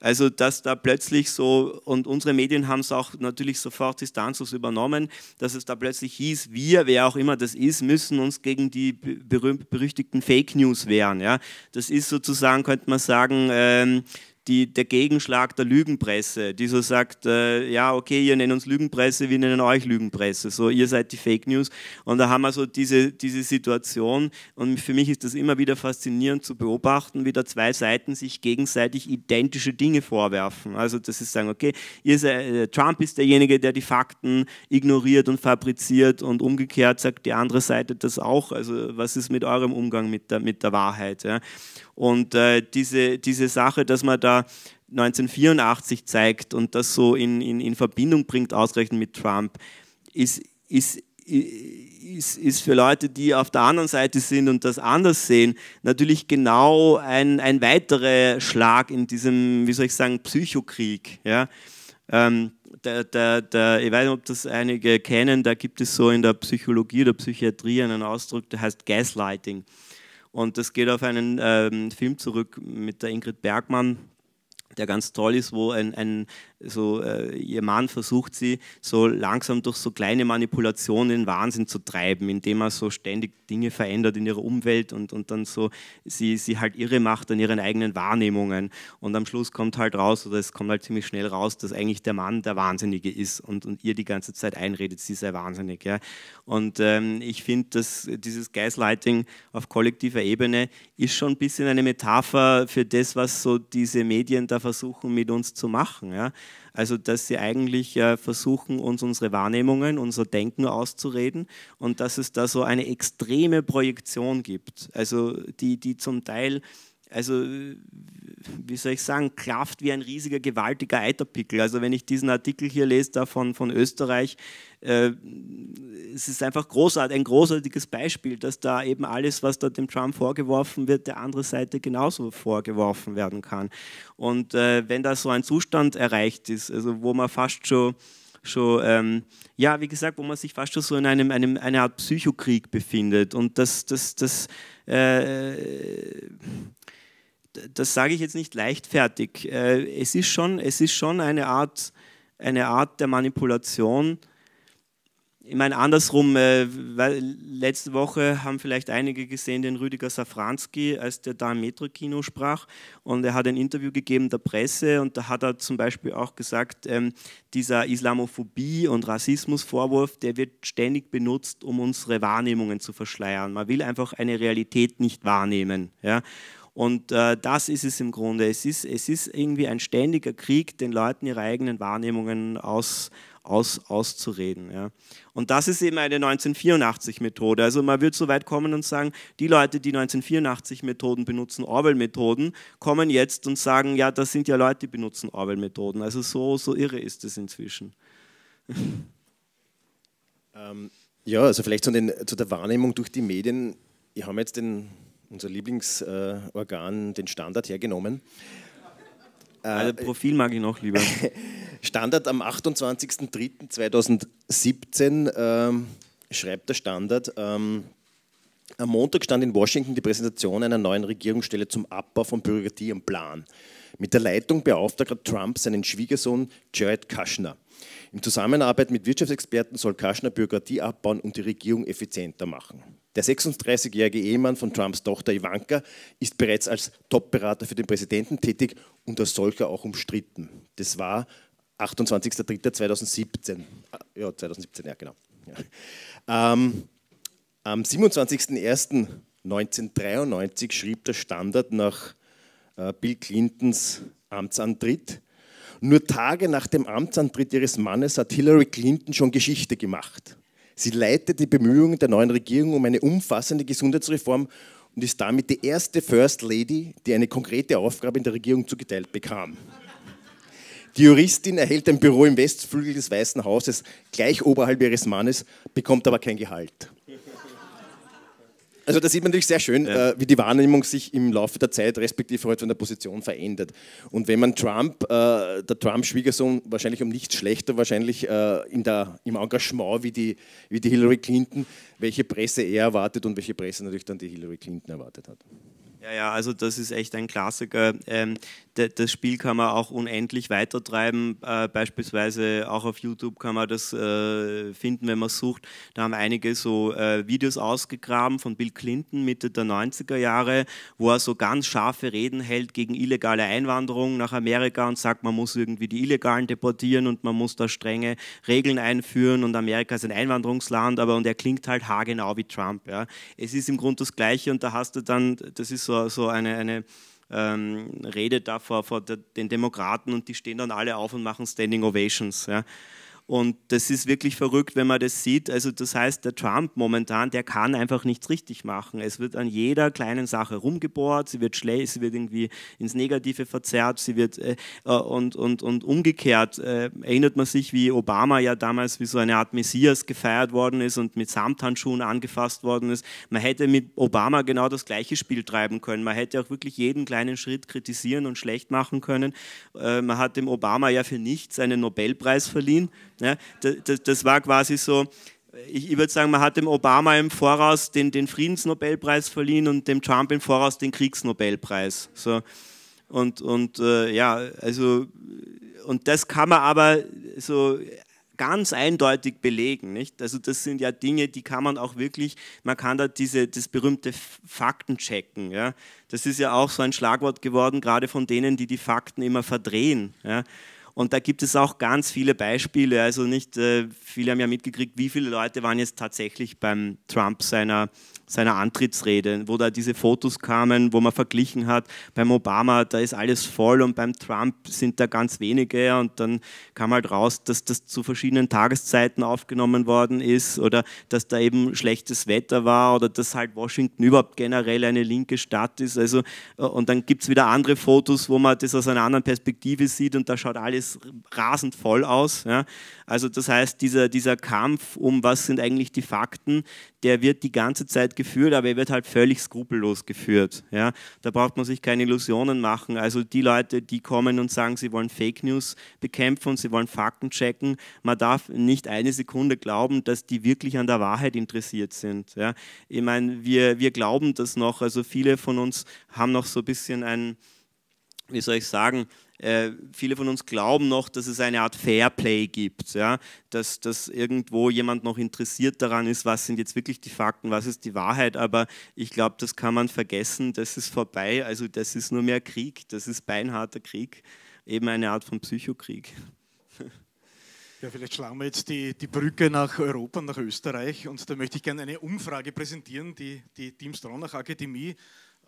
Also dass da plötzlich so, und unsere Medien haben es auch natürlich sofort distanzlos übernommen, dass es da plötzlich hieß, wir, wer auch immer das ist, müssen uns gegen die berühmt-berüchtigten Fake News wehren. Ja? Das ist sozusagen, könnte man sagen, ähm, die, der Gegenschlag der Lügenpresse, die so sagt, äh, ja, okay, ihr nennt uns Lügenpresse, wir nennen euch Lügenpresse, so ihr seid die Fake News. Und da haben wir so diese, diese Situation und für mich ist das immer wieder faszinierend zu beobachten, wie da zwei Seiten sich gegenseitig identische Dinge vorwerfen. Also das ist sagen, okay, seid, äh, Trump ist derjenige, der die Fakten ignoriert und fabriziert und umgekehrt sagt die andere Seite das auch. Also was ist mit eurem Umgang mit der, mit der Wahrheit? Ja? Und äh, diese, diese Sache, dass man da 1984 zeigt und das so in, in, in Verbindung bringt, ausgerechnet mit Trump, ist, ist, ist, ist für Leute, die auf der anderen Seite sind und das anders sehen, natürlich genau ein, ein weiterer Schlag in diesem, wie soll ich sagen, Psychokrieg. Ja? Ähm, der, der, der, ich weiß nicht, ob das einige kennen, da gibt es so in der Psychologie oder Psychiatrie einen Ausdruck, der heißt Gaslighting. Und das geht auf einen ähm, Film zurück mit der Ingrid Bergmann, der ganz toll ist, wo ein, ein so äh, ihr Mann versucht sie so langsam durch so kleine Manipulationen in Wahnsinn zu treiben, indem er so ständig Dinge verändert in ihrer Umwelt und, und dann so sie, sie halt irre macht an ihren eigenen Wahrnehmungen. Und am Schluss kommt halt raus, oder es kommt halt ziemlich schnell raus, dass eigentlich der Mann der Wahnsinnige ist und, und ihr die ganze Zeit einredet, sie sei wahnsinnig. Ja. Und ähm, ich finde, dass dieses Gaslighting auf kollektiver Ebene ist schon ein bisschen eine Metapher für das, was so diese Medien da versuchen versuchen mit uns zu machen. Ja? Also dass sie eigentlich äh, versuchen, uns unsere Wahrnehmungen, unser Denken auszureden und dass es da so eine extreme Projektion gibt. Also die, die zum Teil also wie soll ich sagen, klafft wie ein riesiger, gewaltiger Eiterpickel. Also wenn ich diesen Artikel hier lese da von, von Österreich, äh, es ist einfach großartig, ein großartiges Beispiel, dass da eben alles, was da dem Trump vorgeworfen wird, der anderen Seite genauso vorgeworfen werden kann. Und äh, wenn da so ein Zustand erreicht ist, also wo man fast schon schon, ähm, ja, wie gesagt, wo man sich fast schon so in einem, einem einer Art Psychokrieg befindet. Und das, das, das, äh, das sage ich jetzt nicht leichtfertig. Äh, es, ist schon, es ist schon eine Art, eine Art der Manipulation, ich meine, andersrum, äh, letzte Woche haben vielleicht einige gesehen den Rüdiger Safranski, als der da im Metro-Kino sprach. Und er hat ein Interview gegeben der Presse und da hat er zum Beispiel auch gesagt, ähm, dieser Islamophobie- und Rassismusvorwurf, der wird ständig benutzt, um unsere Wahrnehmungen zu verschleiern. Man will einfach eine Realität nicht wahrnehmen. Ja? Und äh, das ist es im Grunde. Es ist, es ist irgendwie ein ständiger Krieg, den Leuten ihre eigenen Wahrnehmungen aus, aus, auszureden. Ja. Und das ist eben eine 1984-Methode. Also man wird so weit kommen und sagen, die Leute, die 1984-Methoden benutzen, Orwell-Methoden, kommen jetzt und sagen, ja, das sind ja Leute, die benutzen Orwell-Methoden. Also so, so irre ist es inzwischen. Ähm, ja, also vielleicht zu, den, zu, der Wahrnehmung durch die Medien. Wir haben jetzt den, unser Lieblingsorgan, äh, den Standard, hergenommen. Also äh, Profil mag ich noch lieber. [laughs] Standard am 28.03.2017 ähm, schreibt der Standard, ähm, am Montag stand in Washington die Präsentation einer neuen Regierungsstelle zum Abbau von Bürokratie im Plan. Mit der Leitung beauftragt Trump seinen Schwiegersohn Jared Kushner. In Zusammenarbeit mit Wirtschaftsexperten soll Kushner Bürokratie abbauen und die Regierung effizienter machen. Der 36-jährige Ehemann von Trumps Tochter Ivanka ist bereits als Topberater für den Präsidenten tätig und als solcher auch umstritten. Das war 28.03.2017. Ah, ja, 2017, ja, genau. Ja. Ähm, am 27.01.1993 schrieb der Standard nach äh, Bill Clintons Amtsantritt. Nur Tage nach dem Amtsantritt ihres Mannes hat Hillary Clinton schon Geschichte gemacht. Sie leitet die Bemühungen der neuen Regierung um eine umfassende Gesundheitsreform und ist damit die erste First Lady, die eine konkrete Aufgabe in der Regierung zugeteilt bekam. Die Juristin erhält ein Büro im Westflügel des Weißen Hauses, gleich oberhalb ihres Mannes, bekommt aber kein Gehalt. Also da sieht man natürlich sehr schön, ja. äh, wie die Wahrnehmung sich im Laufe der Zeit respektive heute halt von der Position verändert. Und wenn man Trump, äh, der Trump-Schwiegersohn, wahrscheinlich um nichts schlechter, wahrscheinlich äh, in der, im Engagement wie die, wie die Hillary Clinton, welche Presse er erwartet und welche Presse natürlich dann die Hillary Clinton erwartet hat. Ja, ja, also das ist echt ein Klassiker. Ähm, das Spiel kann man auch unendlich weitertreiben. Äh, beispielsweise auch auf YouTube kann man das äh, finden, wenn man sucht. Da haben einige so äh, Videos ausgegraben von Bill Clinton Mitte der 90er Jahre, wo er so ganz scharfe Reden hält gegen illegale Einwanderung nach Amerika und sagt, man muss irgendwie die Illegalen deportieren und man muss da strenge Regeln einführen und Amerika ist ein Einwanderungsland, aber und er klingt halt haargenau wie Trump. Ja. Es ist im Grunde das Gleiche und da hast du dann, das ist so, so eine, eine ähm, redet da vor, vor, den Demokraten und die stehen dann alle auf und machen Standing Ovations. Ja. Und das ist wirklich verrückt, wenn man das sieht. Also das heißt, der Trump momentan, der kann einfach nichts richtig machen. Es wird an jeder kleinen Sache rumgebohrt, sie wird schlecht, sie wird irgendwie ins Negative verzerrt, sie wird äh, äh, und, und, und umgekehrt. Äh, erinnert man sich, wie Obama ja damals wie so eine Art Messias gefeiert worden ist und mit Samthandschuhen angefasst worden ist. Man hätte mit Obama genau das gleiche Spiel treiben können. Man hätte auch wirklich jeden kleinen Schritt kritisieren und schlecht machen können. Äh, man hat dem Obama ja für nichts einen Nobelpreis verliehen ja, das, das war quasi so, ich, würde sagen, man hat dem Obama im Voraus den, den, Friedensnobelpreis verliehen und dem Trump im Voraus den Kriegsnobelpreis. So. Und, und äh, ja, also, und das kann man aber so ganz eindeutig belegen. Nicht? Also das sind ja Dinge, die kann man auch wirklich, man kann da diese, das berühmte Faktenchecken. Ja? Das ist ja auch so ein Schlagwort geworden, gerade von denen, die die Fakten immer verdrehen. Ja? Und da gibt es auch ganz viele Beispiele. Also nicht äh, viele haben ja mitgekriegt, wie viele Leute waren jetzt tatsächlich beim Trump seiner seiner Antrittsrede, wo da diese Fotos kamen, wo man verglichen hat, beim Obama, da ist alles voll und beim Trump sind da ganz wenige und dann kam halt raus, dass das zu verschiedenen Tageszeiten aufgenommen worden ist oder dass da eben schlechtes Wetter war oder dass halt Washington überhaupt generell eine linke Stadt ist. Also, äh, und dann gibt es wieder andere Fotos, wo man das aus einer anderen Perspektive sieht und da schaut alles rasend voll aus. Ja. Also das heißt, dieser, dieser Kampf um was sind eigentlich die Fakten, der wird die ganze Zeit geführt, aber er wird halt völlig skrupellos geführt. Ja? Da braucht man sich keine Illusionen machen. Also die Leute, die kommen und sagen, sie wollen Fake News bekämpfen und sie wollen Fakten checken, man darf nicht eine Sekunde glauben, dass die wirklich an der Wahrheit interessiert sind. Ja? Ich meine, wir, wir glauben das noch. Also viele von uns haben noch so ein bisschen ein, wie soll ich sagen, äh, viele von uns glauben noch, dass es eine Art Fairplay gibt, ja? dass, dass irgendwo jemand noch interessiert daran ist, was sind jetzt wirklich die Fakten, was ist die Wahrheit, aber ich glaube, das kann man vergessen, das ist vorbei, also das ist nur mehr Krieg, das ist beinharter Krieg, eben eine Art von Psychokrieg. Ja, vielleicht schlagen wir jetzt die, die Brücke nach Europa, nach Österreich. Und da möchte ich gerne eine Umfrage präsentieren, die die Team Stronach Akademie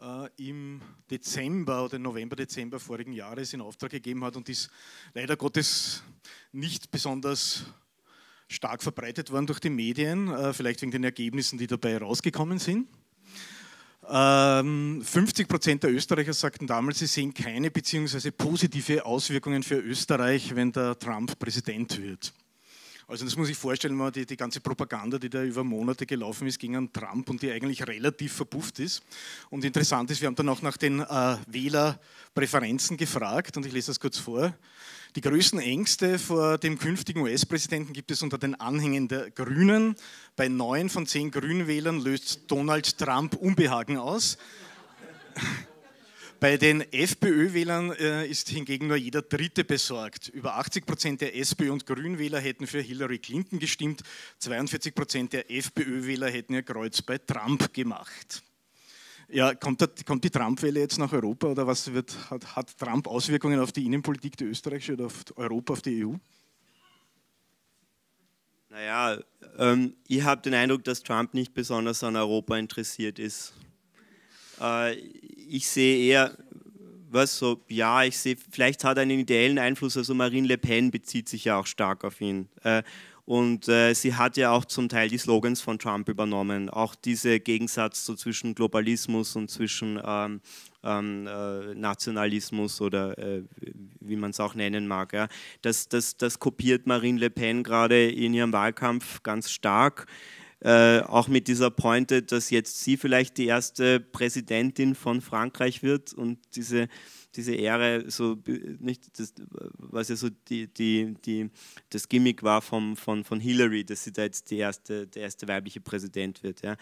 äh, im Dezember oder November, Dezember vorigen Jahres in Auftrag gegeben hat und ist leider Gottes nicht besonders stark verbreitet worden durch die Medien, äh, vielleicht wegen den Ergebnissen, die dabei rausgekommen sind. 50 ähm, Prozent der Österreicher sagten damals, sie sehen keine bzw. positive Auswirkungen für Österreich, wenn der Trump Präsident wird. Also das muss ich vorstellen, man die, die ganze Propaganda, die da über Monate gelaufen ist, gegen einen Trump und die eigentlich relativ verpufft ist. Und interessant ist, wir haben dann auch nach den äh, Wählerpräferenzen gefragt und ich lese das kurz vor. Die größten Ängste vor dem künftigen US-Präsidenten gibt es unter den Anhängern der Grünen. Bei neun von zehn Grünwählern löst Donald Trump Unbehagen aus. Bei den FPÖ-Wählern äh, ist hingegen nur jeder Dritte besorgt. Über 80 Prozent der SPÖ- und Grünwähler hätten für Hillary Clinton gestimmt, 42 Prozent der FPÖ-Wähler hätten ihr Kreuz bei Trump gemacht. Ja, kommt, die Trump-Welle jetzt nach Europa oder was wird, hat, hat Trump Auswirkungen auf die Innenpolitik der Österreicher oder auf Europa, auf die EU? Naja, ähm, ich habe den Eindruck, dass Trump nicht besonders an Europa interessiert ist. Äh, ich sehe eher, was so, ja, ich sehe, vielleicht hat er einen ideellen Einfluss, also Marine Le Pen bezieht sich ja auch stark auf ihn. Äh, und äh, sie hat ja auch zum Teil die Slogans von Trump übernommen. Auch dieser Gegensatz so zwischen Globalismus und zwischen ähm, ähm, Nationalismus oder äh, wie man es auch nennen mag. Ja. Das, das, das kopiert Marine Le Pen gerade in ihrem Wahlkampf ganz stark äh, auch mit dieser Pointe, dass jetzt sie vielleicht die erste Präsidentin von Frankreich wird und diese, diese Ehre, so, nicht, das, was ja so die, die, die, das Gimmick war vom, von, von Hillary, dass sie da jetzt die erste, der erste weibliche Präsident wird. Ja.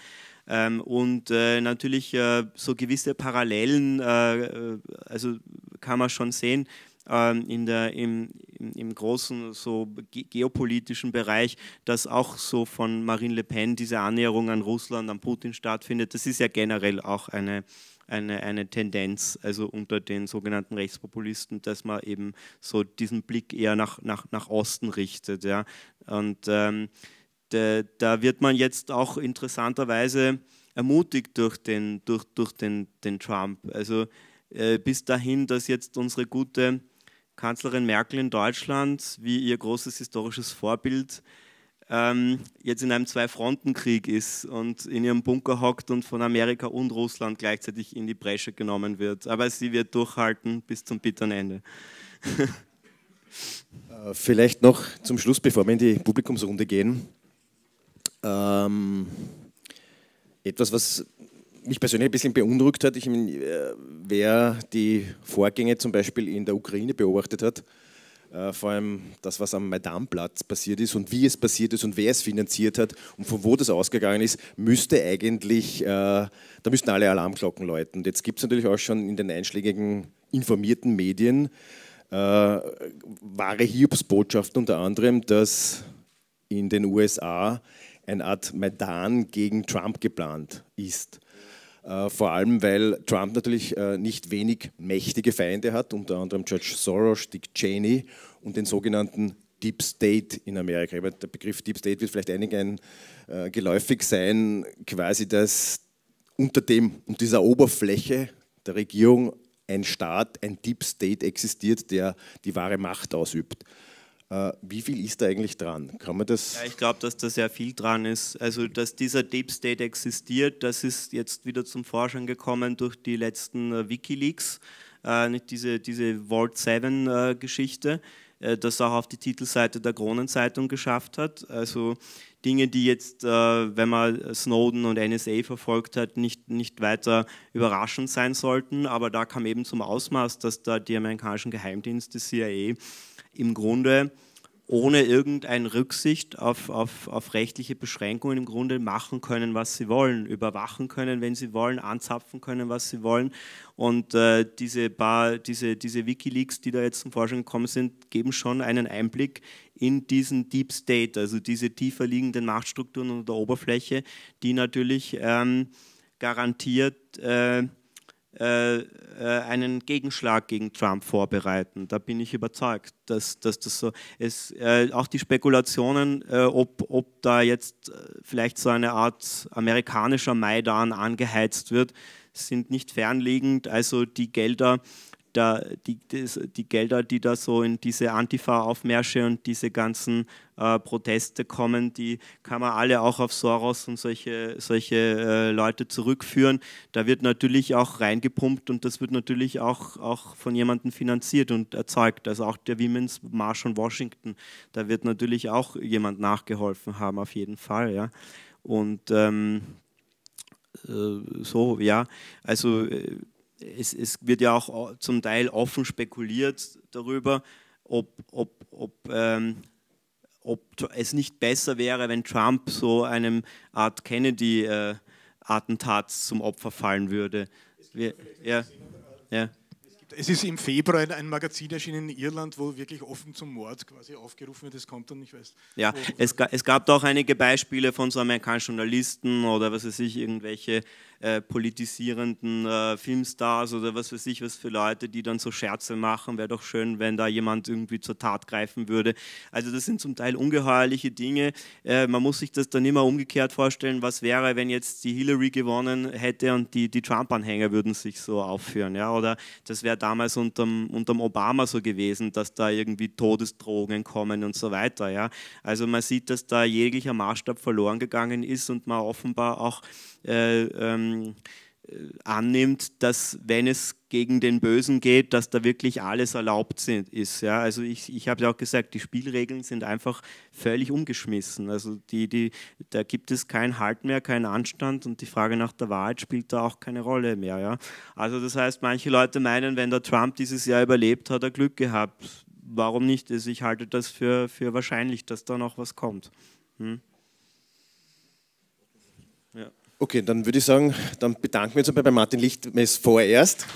Ähm, und äh, natürlich äh, so gewisse Parallelen, äh, äh, also kann man schon sehen, ähm, in der, im, im, großen so geopolitischen Bereich, dass auch so von Marine Le Pen diese Annäherung an Russland, an Putin stattfindet. Das ist ja generell auch eine, eine, eine Tendenz, also unter den sogenannten Rechtspopulisten, dass man eben so diesen Blick eher nach, nach, nach Osten richtet. Ja. Und ähm, de, da wird man jetzt auch interessanterweise ermutigt durch den, durch, durch den, den Trump. Also äh, bis dahin, dass jetzt unsere gute Kanzlerin Merkel in Deutschland wie ihr großes historisches Vorbild ähm, jetzt in einem Zwei-Fronten-Krieg ist und in ihrem Bunker hockt und von Amerika und Russland gleichzeitig in die Bresche genommen wird. Aber sie wird durchhalten bis zum bitteren Ende. [laughs] Äh, vielleicht noch zum Schluss, bevor wir in die Publikumsrunde gehen. Ähm, etwas, was mich persönlich ein bisschen beunruhigt hat. Ich meine, äh, wer die Vorgänge zum Beispiel in der Ukraine beobachtet hat, äh, vor allem das, was am Maidanplatz passiert ist und wie es passiert ist und wer es finanziert hat und von wo das ausgegangen ist, müsste eigentlich, äh, da müssten alle Alarmglocken läuten. jetzt gibt es natürlich auch schon in den einschlägigen informierten Medien äh, wahre Hiobsbotschaften, unter anderem, dass in den USA eine Art Maidan gegen Trump geplant ist. Äh, vor allem weil Trump natürlich äh, nicht wenig mächtige Feinde hat, unter anderem George Soros, Dick Cheney und den sogenannten Deep State in Amerika. Meine, der Begriff Deep State wird vielleicht einigen äh, geläufig sein, quasi dass unter dem und dieser Oberfläche der Regierung ein Staat, ein Deep State existiert, der die wahre Macht ausübt. Äh, wie viel ist da eigentlich dran? Kann man das? Ja, ich glaube, dass da sehr viel dran ist. Also, dass dieser Deep State existiert, das ist jetzt wieder zum Vorschein gekommen durch die letzten äh, Wikileaks, äh, diese, diese Vault 7-Geschichte, das auch auf die Titelseite der Kronenzeitung geschafft hat. Also Dinge, die jetzt, wenn man Snowden und NSA verfolgt hat, nicht, nicht weiter überraschend sein sollten. Aber da kam eben zum Ausmaß, dass da die amerikanischen Geheimdienste CIA im Grunde ohne irgendeine Rücksicht auf, auf, auf rechtliche Beschränkungen im Grunde machen können, was sie wollen, überwachen können, wenn sie wollen, anzapfen können, was sie wollen. Und äh, diese, paar, diese, diese Wikileaks, die da jetzt zum Vorschein gekommen sind, geben schon einen Einblick in diesen Deep State, also diese tiefer liegenden Machtstrukturen unter der Oberfläche, die natürlich ähm, garantiert... Äh, äh, äh, einen Gegenschlag gegen Trump vorbereiten. Da bin ich überzeugt, dass, dass das so ist. Äh, auch die Spekulationen, ob, ob da jetzt vielleicht so eine Art amerikanischer Maidan angeheizt wird, sind nicht fernliegend. Also die Gelder, da, die, die, die, Gelder, die da so in diese Antifa-Aufmärsche und diese ganzen äh, Proteste kommen, die kann man alle auch auf Soros und solche, solche äh, Leute zurückführen. Da wird natürlich auch reingepumpt und das wird natürlich auch, auch von jemandem finanziert und erzeugt. Also auch der Women's March in Washington, da wird natürlich auch jemand nachgeholfen haben, auf jeden Fall. Ja. Und ähm, äh, so, ja, also äh, es, es, wird ja auch äh, zum Teil offen spekuliert darüber, ob, ob, ob, ähm, ob es nicht besser wäre, wenn Trump so einem Art Kennedy-Attentat äh, zum Opfer fallen würde. es ist im Februar ein, Magazin erschienen in Irland, wo wirklich offen zum Mord quasi aufgerufen wird. Das kommt dann, ich weiß. Ja, es, es gab doch einige Beispiele von so amerikanischen Journalisten oder was weiß ich, irgendwelche äh, politisierenden äh, Filmstars oder was weiß ich, was für Leute, die dann so Scherze machen. Wäre doch schön, wenn da jemand irgendwie zur Tat greifen würde. Also das sind zum Teil ungeheuerliche Dinge. Äh, man muss sich das dann immer umgekehrt vorstellen, was wäre, wenn jetzt die Hillary gewonnen hätte und die, die Trump-Anhänger würden sich so aufführen. Ja? Oder das wäre damals unterm, unterm Obama so gewesen, dass da irgendwie Todesdrohungen kommen und so weiter. Ja? Also man sieht, dass da jeglicher Maßstab verloren gegangen ist und man offenbar auch äh, ähm, äh, annimmt, dass wenn es gegen den Bösen geht, dass da wirklich alles erlaubt sind, ist. Ja? Also ich, ich habe ja auch gesagt, die Spielregeln sind einfach völlig umgeschmissen. Also die, die, da gibt es keinen Halt mehr, keinen Anstand und die Frage nach der Wahrheit spielt da auch keine Rolle mehr. Ja? Also das heißt, manche Leute meinen, wenn der Trump dieses Jahr überlebt, hat er Glück gehabt. Warum nicht? Also ich halte das für, für wahrscheinlich, dass da noch was kommt. Hm? Okay, dann würde ich sagen, dann bedanken wir uns aber bei Martin Lichtmess vorerst.